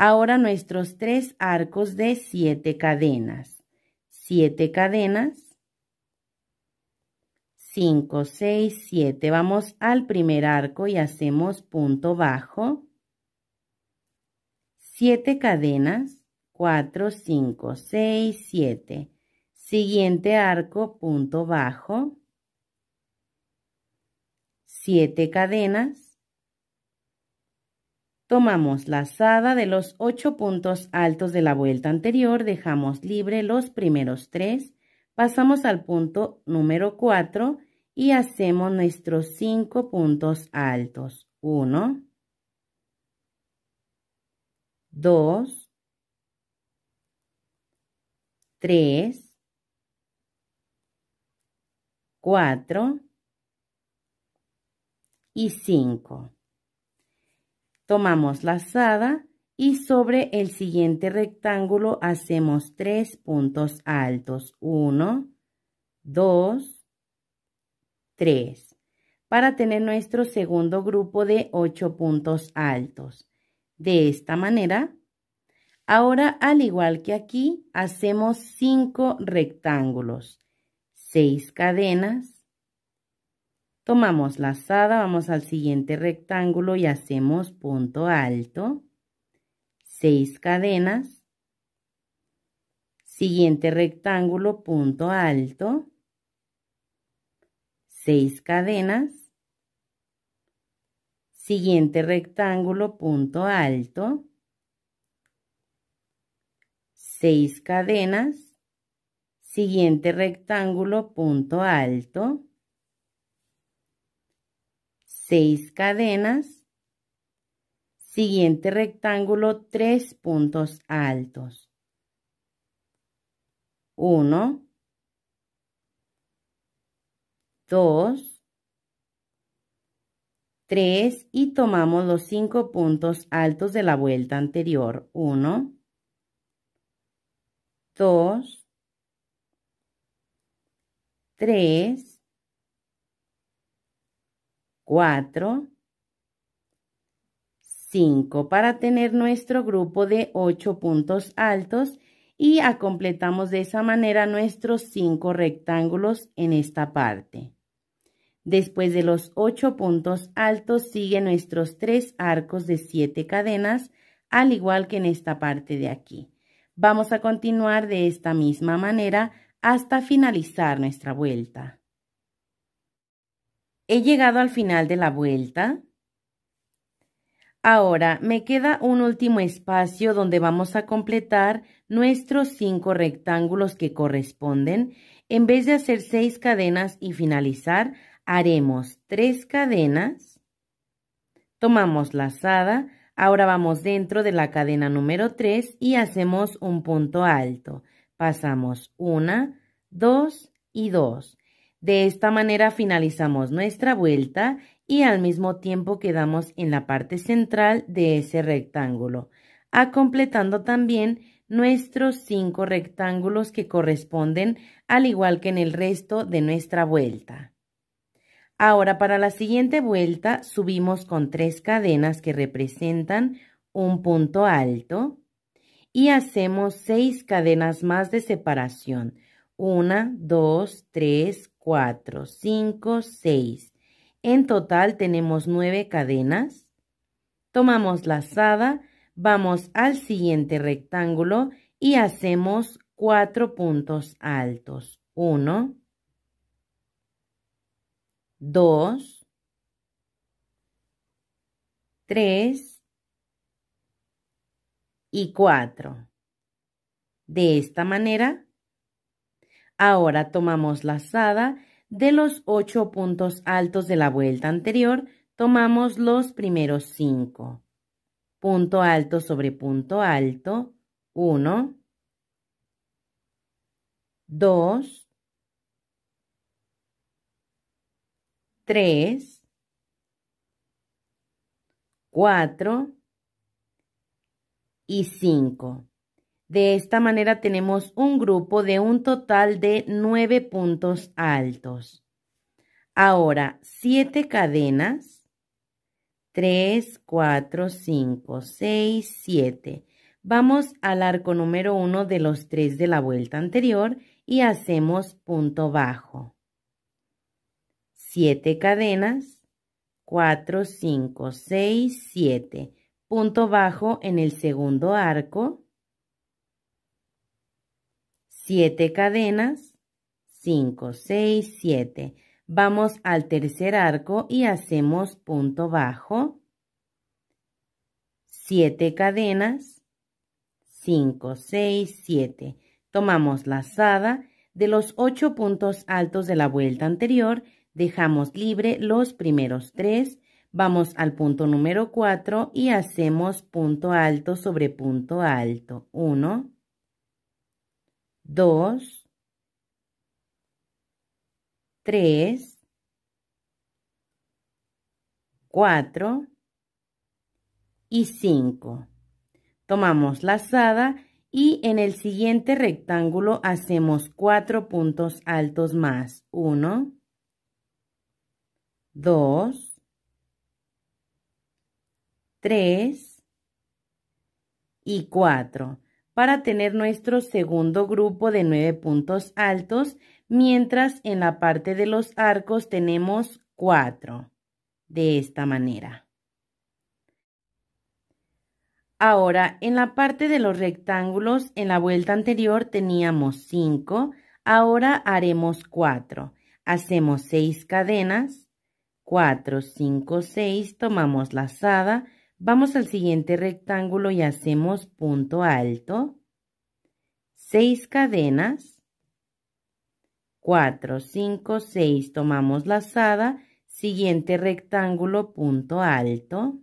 Ahora nuestros 3 arcos de 7 cadenas. 7 cadenas. 5 6 7. Vamos al primer arco y hacemos punto bajo. 7 cadenas, 4 5 6 7. Siguiente arco, punto bajo. 7 cadenas. Tomamos lazada de los 8 puntos altos de la vuelta anterior, dejamos libre los primeros 3, pasamos al punto número 4 y hacemos nuestros 5 puntos altos. 1, 2, 3, 4 y 5. Tomamos la lazada y sobre el siguiente rectángulo hacemos tres puntos altos. 1, 2, 3. Para tener nuestro segundo grupo de ocho puntos altos. De esta manera, ahora al igual que aquí, hacemos 5 rectángulos, 6 cadenas, Tomamos lazada, vamos al siguiente rectángulo y hacemos punto alto, 6 cadenas, siguiente rectángulo, punto alto, 6 cadenas, siguiente rectángulo, punto alto, 6 cadenas, siguiente rectángulo, punto alto, 6 cadenas. Siguiente rectángulo, 3 puntos altos. 1, 2, 3 y tomamos los 5 puntos altos de la vuelta anterior. 1, 2, 3, 4, 5 para tener nuestro grupo de 8 puntos altos y completamos de esa manera nuestros 5 rectángulos en esta parte. Después de los 8 puntos altos siguen nuestros 3 arcos de 7 cadenas, al igual que en esta parte de aquí. Vamos a continuar de esta misma manera hasta finalizar nuestra vuelta. He llegado al final de la vuelta. Ahora me queda un último espacio donde vamos a completar nuestros cinco rectángulos que corresponden. En vez de hacer seis cadenas y finalizar, haremos tres cadenas. Tomamos lazada, ahora vamos dentro de la cadena número 3 y hacemos un punto alto. Pasamos una, dos y dos. De esta manera finalizamos nuestra vuelta y al mismo tiempo quedamos en la parte central de ese rectángulo, completando también nuestros cinco rectángulos que corresponden al igual que en el resto de nuestra vuelta. Ahora para la siguiente vuelta subimos con tres cadenas que representan un punto alto y hacemos seis cadenas más de separación. Una, dos, tres, 4, 5, 6. En total tenemos 9 cadenas. Tomamos lazada, vamos al siguiente rectángulo y hacemos 4 puntos altos. 1, 2, 3 y 4. De esta manera Ahora tomamos lazada de los 8 puntos altos de la vuelta anterior, tomamos los primeros 5. Punto alto sobre punto alto, 1, 2, 3, 4 y 5. De esta manera tenemos un grupo de un total de 9 puntos altos. Ahora, 7 cadenas. 3, 4, 5, 6, 7. Vamos al arco número 1 de los 3 de la vuelta anterior y hacemos punto bajo. 7 cadenas, 4, 5, 6, 7. Punto bajo en el segundo arco. 7 cadenas, 5, 6, 7. Vamos al tercer arco y hacemos punto bajo, 7 cadenas, 5, 6, 7. Tomamos lazada de los 8 puntos altos de la vuelta anterior, dejamos libre los primeros 3, vamos al punto número 4 y hacemos punto alto sobre punto alto, 1, 2, 3, 4 y 5. Tomamos lazada y en el siguiente rectángulo hacemos 4 puntos altos más. 1, 2, 3 y 4 para tener nuestro segundo grupo de nueve puntos altos, mientras en la parte de los arcos tenemos cuatro, de esta manera. Ahora, en la parte de los rectángulos, en la vuelta anterior teníamos 5, ahora haremos 4. Hacemos seis cadenas, 4, cinco, seis, tomamos lazada Vamos al siguiente rectángulo y hacemos punto alto, seis cadenas, cuatro, cinco, seis. tomamos lazada, siguiente rectángulo, punto alto,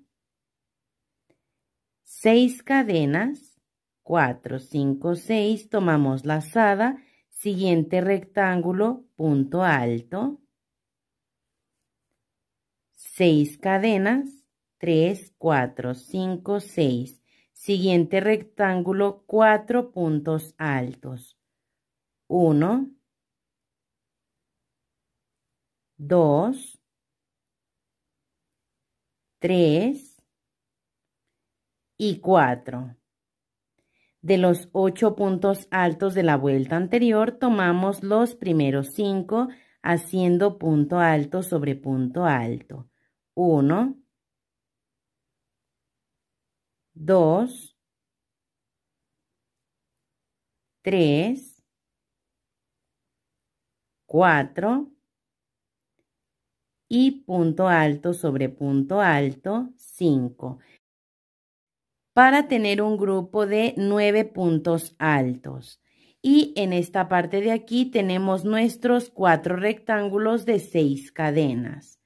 seis cadenas, cuatro, cinco, seis. tomamos lazada, siguiente rectángulo, punto alto, seis cadenas, 3, 4, 5, 6. Siguiente rectángulo, 4 puntos altos. 1, 2, 3 y 4. De los 8 puntos altos de la vuelta anterior, tomamos los primeros 5 haciendo punto alto sobre punto alto. 1, 2, 3, 4 y punto alto sobre punto alto 5 para tener un grupo de 9 puntos altos. Y en esta parte de aquí tenemos nuestros cuatro rectángulos de seis cadenas.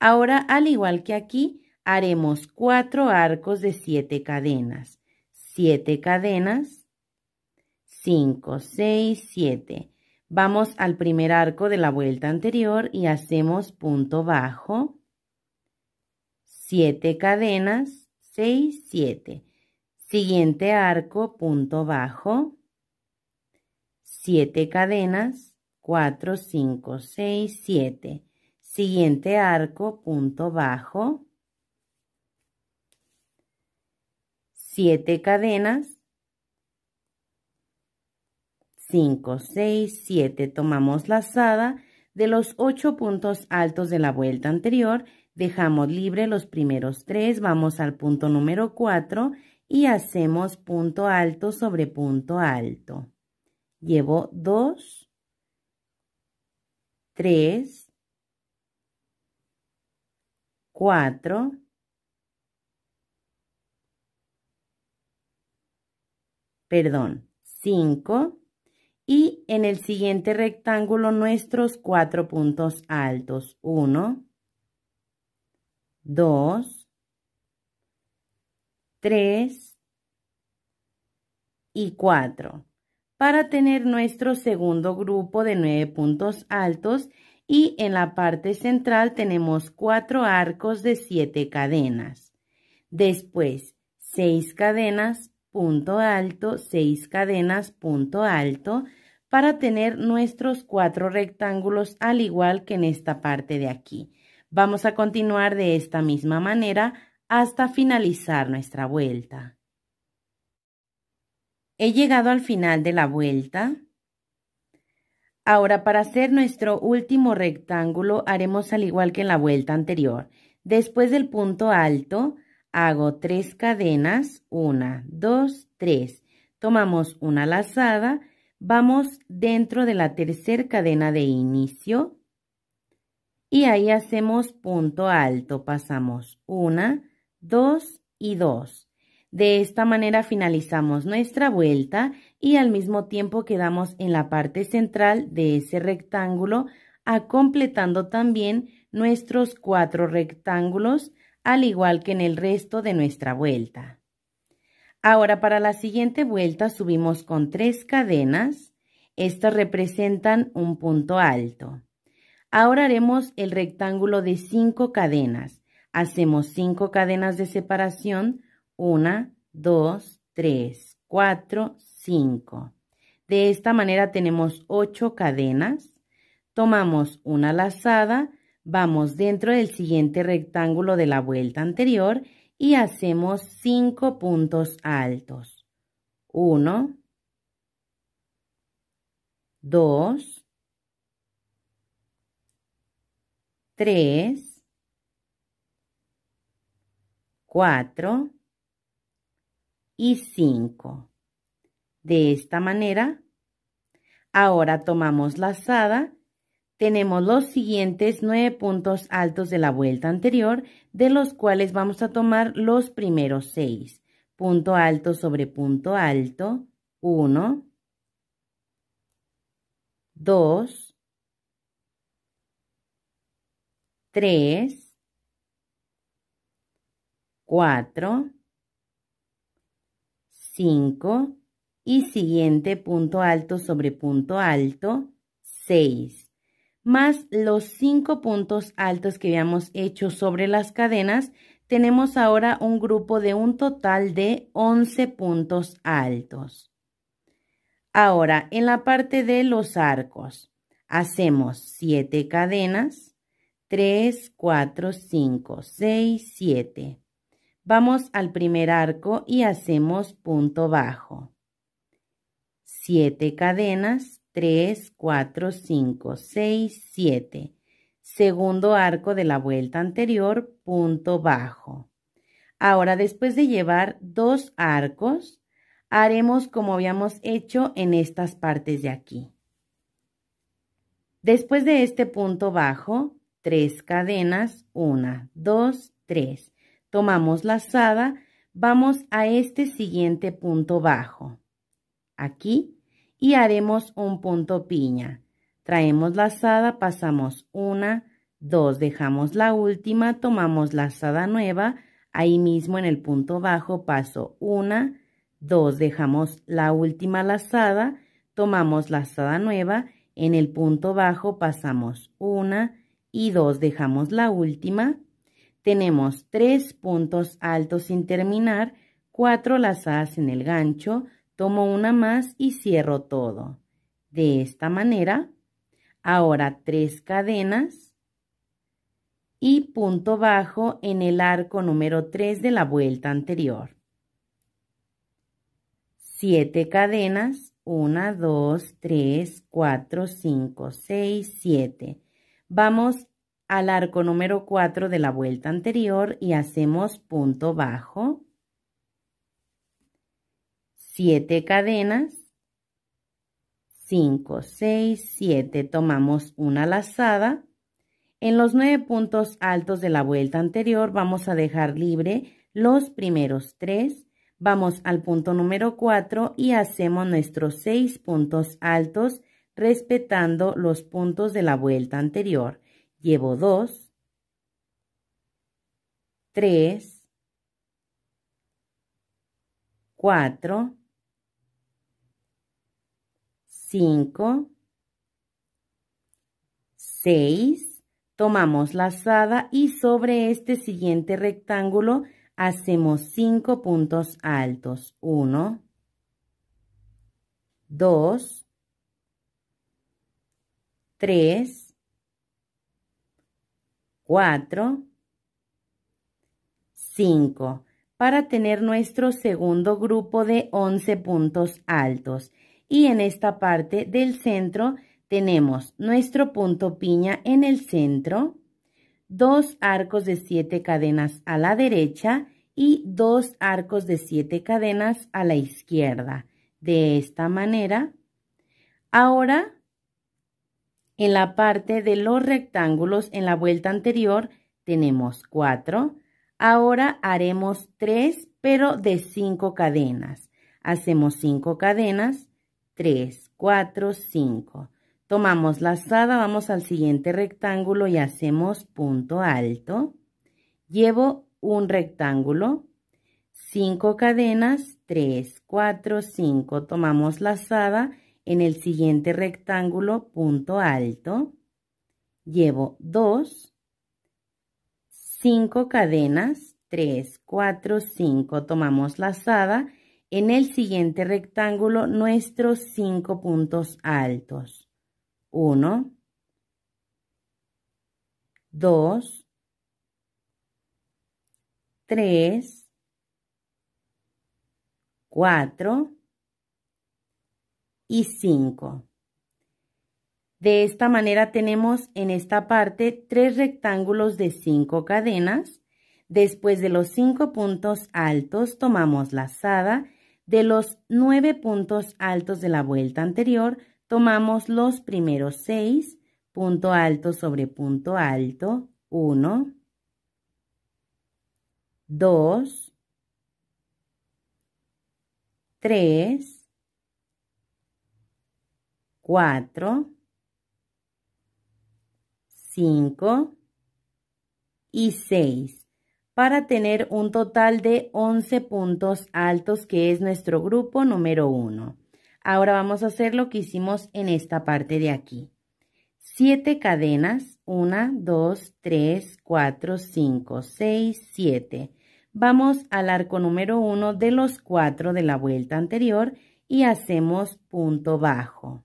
Ahora, al igual que aquí, haremos cuatro arcos de siete cadenas. Siete cadenas. cinco, seis, siete, Vamos al primer arco de la vuelta anterior y hacemos punto bajo. siete cadenas, seis, siete, Siguiente arco, punto bajo. siete cadenas, cuatro, cinco, seis, siete, Siguiente arco, punto bajo. 7 cadenas, 5, 6, 7. Tomamos lazada de los 8 puntos altos de la vuelta anterior, dejamos libre los primeros 3, vamos al punto número 4 y hacemos punto alto sobre punto alto. Llevo 2, 3, 4, perdón, 5. Y en el siguiente rectángulo nuestros cuatro puntos altos. 1, 2, 3 y 4. Para tener nuestro segundo grupo de 9 puntos altos y en la parte central tenemos cuatro arcos de 7 cadenas. Después, 6 cadenas punto alto, seis cadenas, punto alto, para tener nuestros cuatro rectángulos al igual que en esta parte de aquí. Vamos a continuar de esta misma manera hasta finalizar nuestra vuelta. He llegado al final de la vuelta. Ahora para hacer nuestro último rectángulo haremos al igual que en la vuelta anterior. Después del punto alto hago tres cadenas, una, dos, tres. Tomamos una lazada, vamos dentro de la tercera cadena de inicio y ahí hacemos punto alto, pasamos una, dos y dos. De esta manera finalizamos nuestra vuelta y al mismo tiempo quedamos en la parte central de ese rectángulo, completando también nuestros cuatro rectángulos al igual que en el resto de nuestra vuelta. Ahora para la siguiente vuelta subimos con tres cadenas. Estas representan un punto alto. Ahora haremos el rectángulo de cinco cadenas. Hacemos cinco cadenas de separación. Una, dos, tres, cuatro, cinco. De esta manera tenemos ocho cadenas. Tomamos una lazada Vamos dentro del siguiente rectángulo de la vuelta anterior y hacemos 5 puntos altos. 1, 2, 3, 4 y 5. De esta manera, ahora tomamos lazada tenemos los siguientes nueve puntos altos de la vuelta anterior, de los cuales vamos a tomar los primeros seis. Punto alto sobre punto alto, 1, 2, 3, 4, 5 y siguiente punto alto sobre punto alto, 6 más los cinco puntos altos que habíamos hecho sobre las cadenas, tenemos ahora un grupo de un total de 11 puntos altos. Ahora, en la parte de los arcos, hacemos 7 cadenas, 3, 4, 5, 6, 7. Vamos al primer arco y hacemos punto bajo. 7 cadenas, 3, 4, 5, 6, 7. Segundo arco de la vuelta anterior, punto bajo. Ahora, después de llevar dos arcos, haremos como habíamos hecho en estas partes de aquí. Después de este punto bajo, tres cadenas, 1 2 3 Tomamos la lazada, vamos a este siguiente punto bajo. Aquí y haremos un punto piña. Traemos lazada, pasamos una, dos, dejamos la última, tomamos lazada nueva, ahí mismo en el punto bajo paso una, dos, dejamos la última lazada, tomamos lazada nueva, en el punto bajo pasamos una y dos, dejamos la última, tenemos tres puntos altos sin terminar, cuatro lazadas en el gancho, Tomo una más y cierro todo. De esta manera, ahora tres cadenas y punto bajo en el arco número 3 de la vuelta anterior. Siete cadenas, 1, 2, 3, 4, 5, 6, 7. Vamos al arco número 4 de la vuelta anterior y hacemos punto bajo 7 cadenas, 5, 6, 7, tomamos una lazada. En los 9 puntos altos de la vuelta anterior vamos a dejar libre los primeros 3, vamos al punto número 4 y hacemos nuestros 6 puntos altos respetando los puntos de la vuelta anterior. Llevo 2, 3, 4, 5, 6. Tomamos la lazada y sobre este siguiente rectángulo hacemos 5 puntos altos. 1, 2, 3, 4, 5 para tener nuestro segundo grupo de 11 puntos altos y en esta parte del centro tenemos nuestro punto piña en el centro, dos arcos de siete cadenas a la derecha y dos arcos de siete cadenas a la izquierda. De esta manera, ahora en la parte de los rectángulos en la vuelta anterior tenemos cuatro, ahora haremos tres pero de cinco cadenas. Hacemos cinco cadenas 3, 4, 5. Tomamos lazada, vamos al siguiente rectángulo y hacemos punto alto. Llevo un rectángulo, 5 cadenas, 3, 4, 5. Tomamos lazada en el siguiente rectángulo, punto alto. Llevo 2, 5 cadenas, 3, 4, 5. Tomamos lazada en el siguiente rectángulo nuestros cinco puntos altos. 1, 2, 3, 4 y 5. De esta manera tenemos en esta parte tres rectángulos de cinco cadenas. Después de los cinco puntos altos tomamos lazada de los nueve puntos altos de la vuelta anterior, tomamos los primeros seis, punto alto sobre punto alto, 1, 2, 3, 4, 5 y 6 para tener un total de 11 puntos altos, que es nuestro grupo número 1. Ahora vamos a hacer lo que hicimos en esta parte de aquí. 7 cadenas, 1, 2, 3, 4, 5, 6, 7. Vamos al arco número 1 de los 4 de la vuelta anterior y hacemos punto bajo.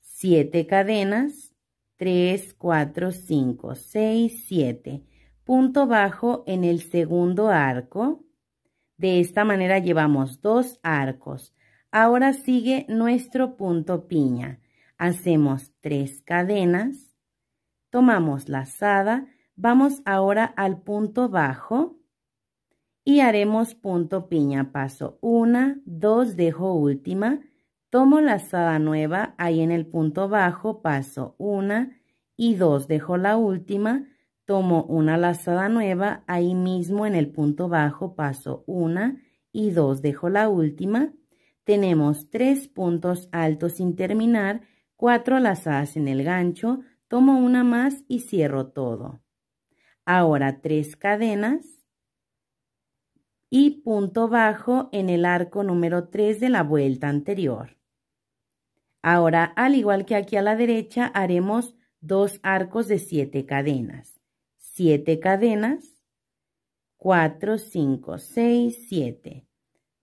7 cadenas, 3, 4, 5, 6, 7 punto bajo en el segundo arco. De esta manera llevamos dos arcos. Ahora sigue nuestro punto piña. Hacemos tres cadenas, tomamos lazada, vamos ahora al punto bajo y haremos punto piña. Paso una, dos, dejo última, tomo lazada nueva, ahí en el punto bajo, paso una y 2, dejo la última, Tomo una lazada nueva, ahí mismo en el punto bajo paso una y dos, dejo la última. Tenemos tres puntos altos sin terminar, cuatro lazadas en el gancho, tomo una más y cierro todo. Ahora tres cadenas y punto bajo en el arco número 3 de la vuelta anterior. Ahora, al igual que aquí a la derecha, haremos dos arcos de siete cadenas. 7 cadenas, 4, 5, 6, 7.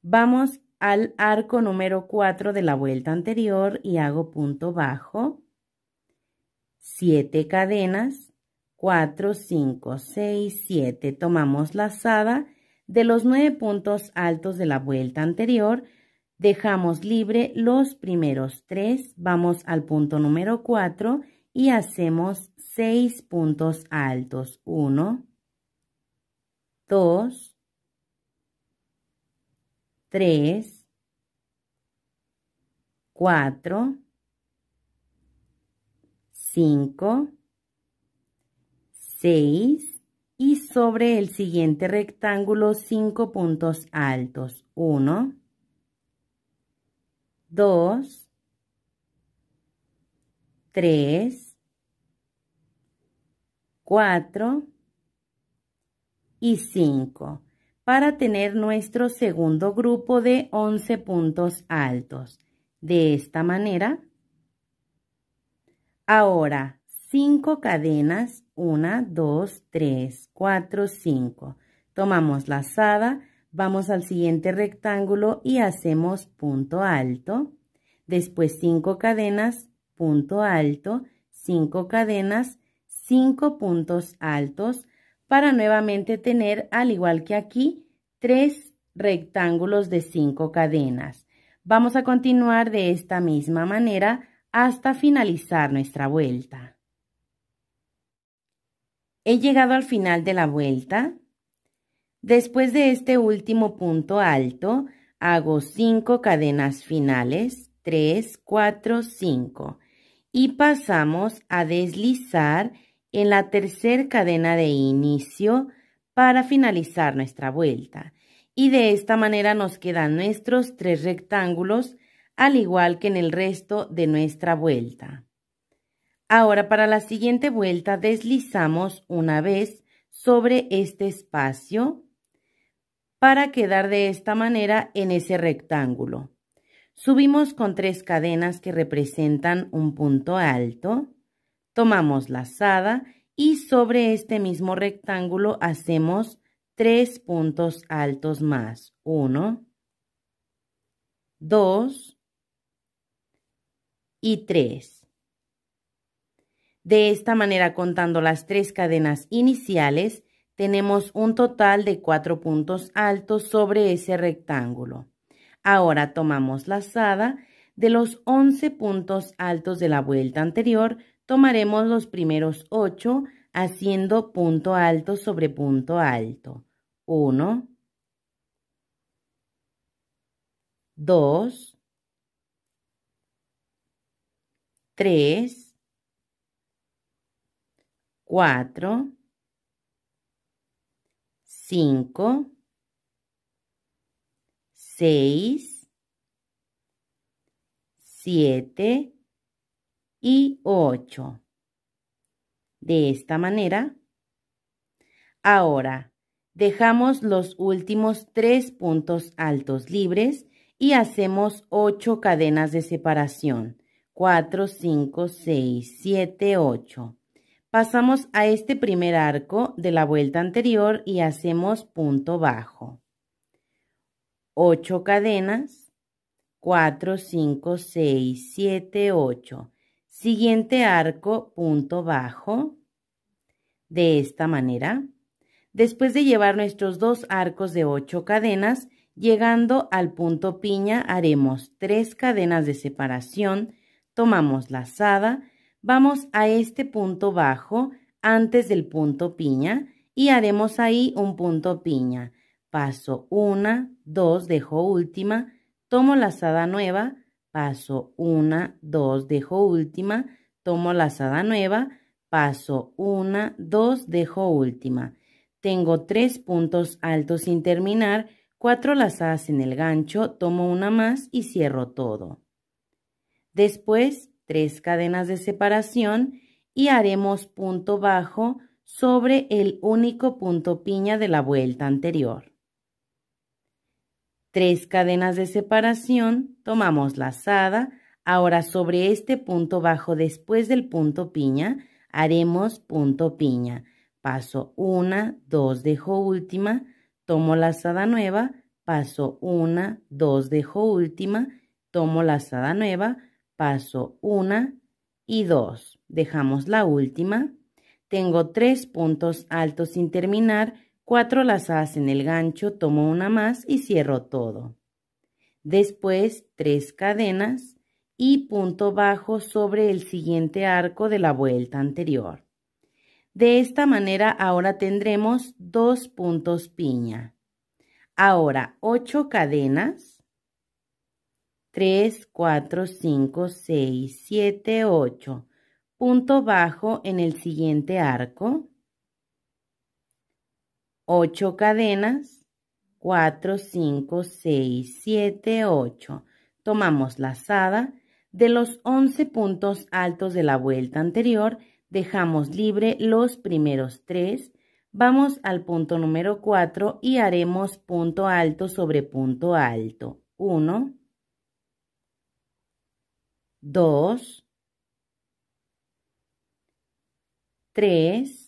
Vamos al arco número 4 de la vuelta anterior y hago punto bajo, 7 cadenas, 4, 5, 6, 7. Tomamos lazada de los 9 puntos altos de la vuelta anterior, dejamos libre los primeros 3, vamos al punto número 4 y hacemos 6 puntos altos. 1, 2, 3, 4, 5, 6 y sobre el siguiente rectángulo 5 puntos altos. 1, 2, 3, 4 y 5 para tener nuestro segundo grupo de 11 puntos altos. De esta manera, ahora 5 cadenas, 1, 2, 3, 4, 5. Tomamos lazada, vamos al siguiente rectángulo y hacemos punto alto. Después 5 cadenas, punto alto, 5 cadenas, 5 puntos altos para nuevamente tener, al igual que aquí, tres rectángulos de cinco cadenas. Vamos a continuar de esta misma manera hasta finalizar nuestra vuelta. He llegado al final de la vuelta. Después de este último punto alto, hago cinco cadenas finales, 3, 4, 5 y pasamos a deslizar en la tercer cadena de inicio para finalizar nuestra vuelta y de esta manera nos quedan nuestros tres rectángulos al igual que en el resto de nuestra vuelta. Ahora para la siguiente vuelta deslizamos una vez sobre este espacio para quedar de esta manera en ese rectángulo. Subimos con tres cadenas que representan un punto alto Tomamos lazada y sobre este mismo rectángulo hacemos tres puntos altos más. Uno, dos y tres. De esta manera, contando las tres cadenas iniciales, tenemos un total de cuatro puntos altos sobre ese rectángulo. Ahora tomamos lazada de los 11 puntos altos de la vuelta anterior, tomaremos los primeros 8 haciendo punto alto sobre punto alto. 1, 2, 3, 4, 5, 6, 7, y 8. De esta manera. Ahora, dejamos los últimos tres puntos altos libres y hacemos 8 cadenas de separación. 4, 5, 6, 7, 8. Pasamos a este primer arco de la vuelta anterior y hacemos punto bajo. 8 cadenas. 4, 5, 6, 7, 8. Siguiente arco, punto bajo, de esta manera. Después de llevar nuestros dos arcos de 8 cadenas, llegando al punto piña haremos tres cadenas de separación, tomamos lazada, vamos a este punto bajo antes del punto piña y haremos ahí un punto piña. Paso una dos dejo última, tomo lazada nueva, paso una, dos, dejo última, tomo lazada nueva, paso una, dos, dejo última. Tengo tres puntos altos sin terminar, cuatro lazadas en el gancho, tomo una más y cierro todo. Después, tres cadenas de separación y haremos punto bajo sobre el único punto piña de la vuelta anterior tres cadenas de separación, tomamos lazada, ahora sobre este punto bajo después del punto piña, haremos punto piña. Paso 1, 2, dejo última, tomo lazada nueva, paso 1, 2, dejo última, tomo lazada nueva, paso 1 y 2. Dejamos la última. Tengo tres puntos altos sin terminar, Cuatro lazadas en el gancho, tomo una más y cierro todo. Después tres cadenas y punto bajo sobre el siguiente arco de la vuelta anterior. De esta manera ahora tendremos dos puntos piña. Ahora ocho cadenas. 3, 4, 5, 6, 7, 8. Punto bajo en el siguiente arco. 8 cadenas, 4, 5, 6, 7, 8. Tomamos la lazada. De los 11 puntos altos de la vuelta anterior, dejamos libre los primeros 3. Vamos al punto número 4 y haremos punto alto sobre punto alto. 1, 2, 3,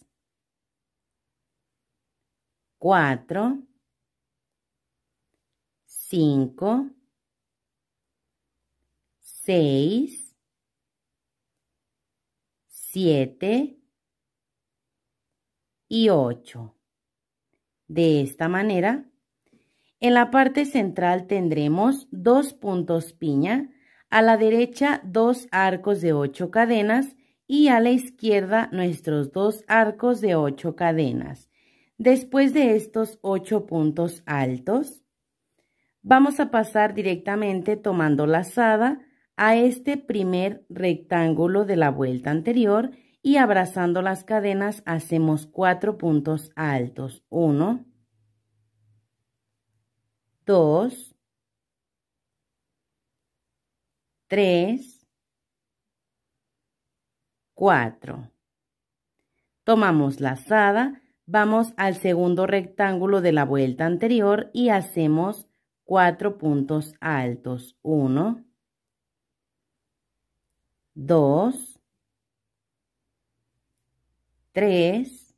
4, 5, 6, 7 y 8. De esta manera, en la parte central tendremos dos puntos piña, a la derecha dos arcos de 8 cadenas y a la izquierda nuestros dos arcos de 8 cadenas. Después de estos ocho puntos altos, vamos a pasar directamente tomando lazada a este primer rectángulo de la vuelta anterior y abrazando las cadenas hacemos cuatro puntos altos. Uno, dos, tres, cuatro. Tomamos lazada Vamos al segundo rectángulo de la vuelta anterior y hacemos cuatro puntos altos. 1, 2, 3,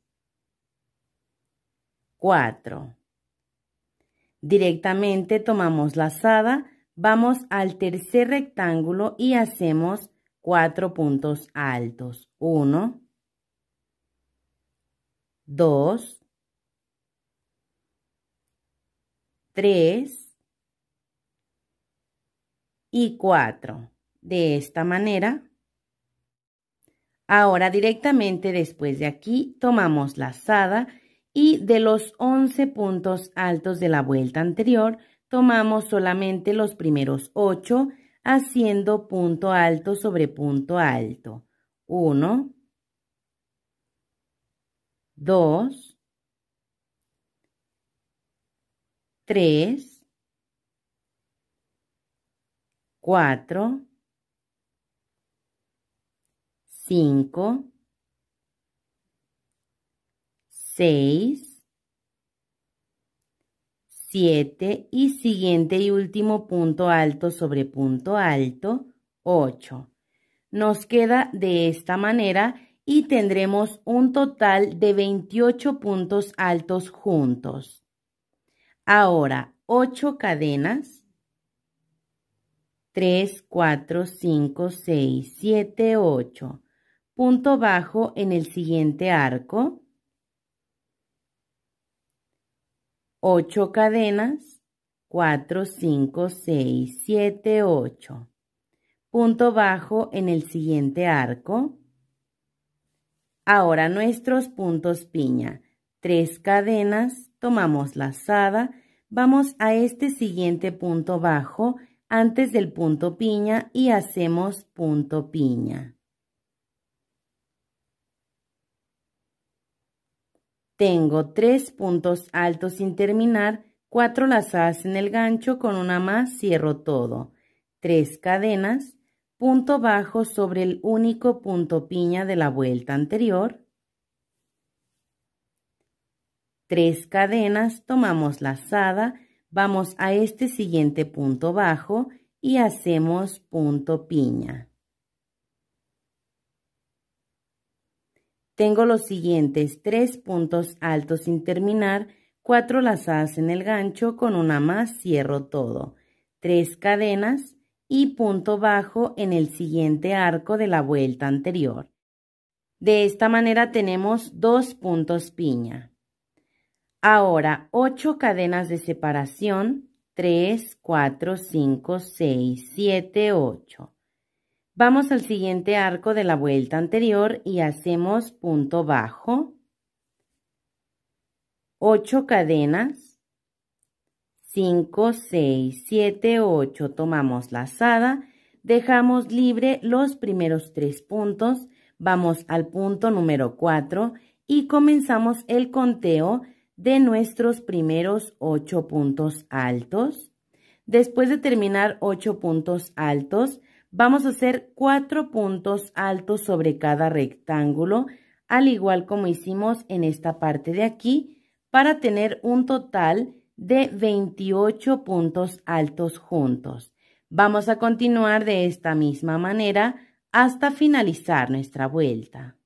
4. Directamente tomamos lazada, vamos al tercer rectángulo y hacemos cuatro puntos altos. 1, 2, 3 y 4. De esta manera. Ahora directamente después de aquí tomamos la lazada y de los 11 puntos altos de la vuelta anterior tomamos solamente los primeros 8 haciendo punto alto sobre punto alto. 1, 2, 3, 4, 5, 6, 7 y siguiente y último punto alto sobre punto alto, 8. Nos queda de esta manera y tendremos un total de 28 puntos altos juntos. Ahora, 8 cadenas. 3, 4, 5, 6, 7, 8. Punto bajo en el siguiente arco. 8 cadenas. 4, 5, 6, 7, 8. Punto bajo en el siguiente arco. Ahora nuestros puntos piña. Tres cadenas, tomamos lazada, vamos a este siguiente punto bajo antes del punto piña y hacemos punto piña. Tengo tres puntos altos sin terminar, cuatro lazadas en el gancho, con una más cierro todo. Tres cadenas, punto bajo sobre el único punto piña de la vuelta anterior, tres cadenas, tomamos lazada, vamos a este siguiente punto bajo y hacemos punto piña. Tengo los siguientes tres puntos altos sin terminar, cuatro lazadas en el gancho, con una más cierro todo, tres cadenas, y punto bajo en el siguiente arco de la vuelta anterior. De esta manera tenemos dos puntos piña. Ahora, ocho cadenas de separación, 3, 4, 5, 6, 7, 8. Vamos al siguiente arco de la vuelta anterior y hacemos punto bajo, Ocho cadenas, 5, 6, 7, 8, tomamos lazada, dejamos libre los primeros tres puntos, vamos al punto número 4 y comenzamos el conteo de nuestros primeros 8 puntos altos. Después de terminar 8 puntos altos, vamos a hacer 4 puntos altos sobre cada rectángulo, al igual como hicimos en esta parte de aquí, para tener un total de 28 puntos altos juntos. Vamos a continuar de esta misma manera hasta finalizar nuestra vuelta.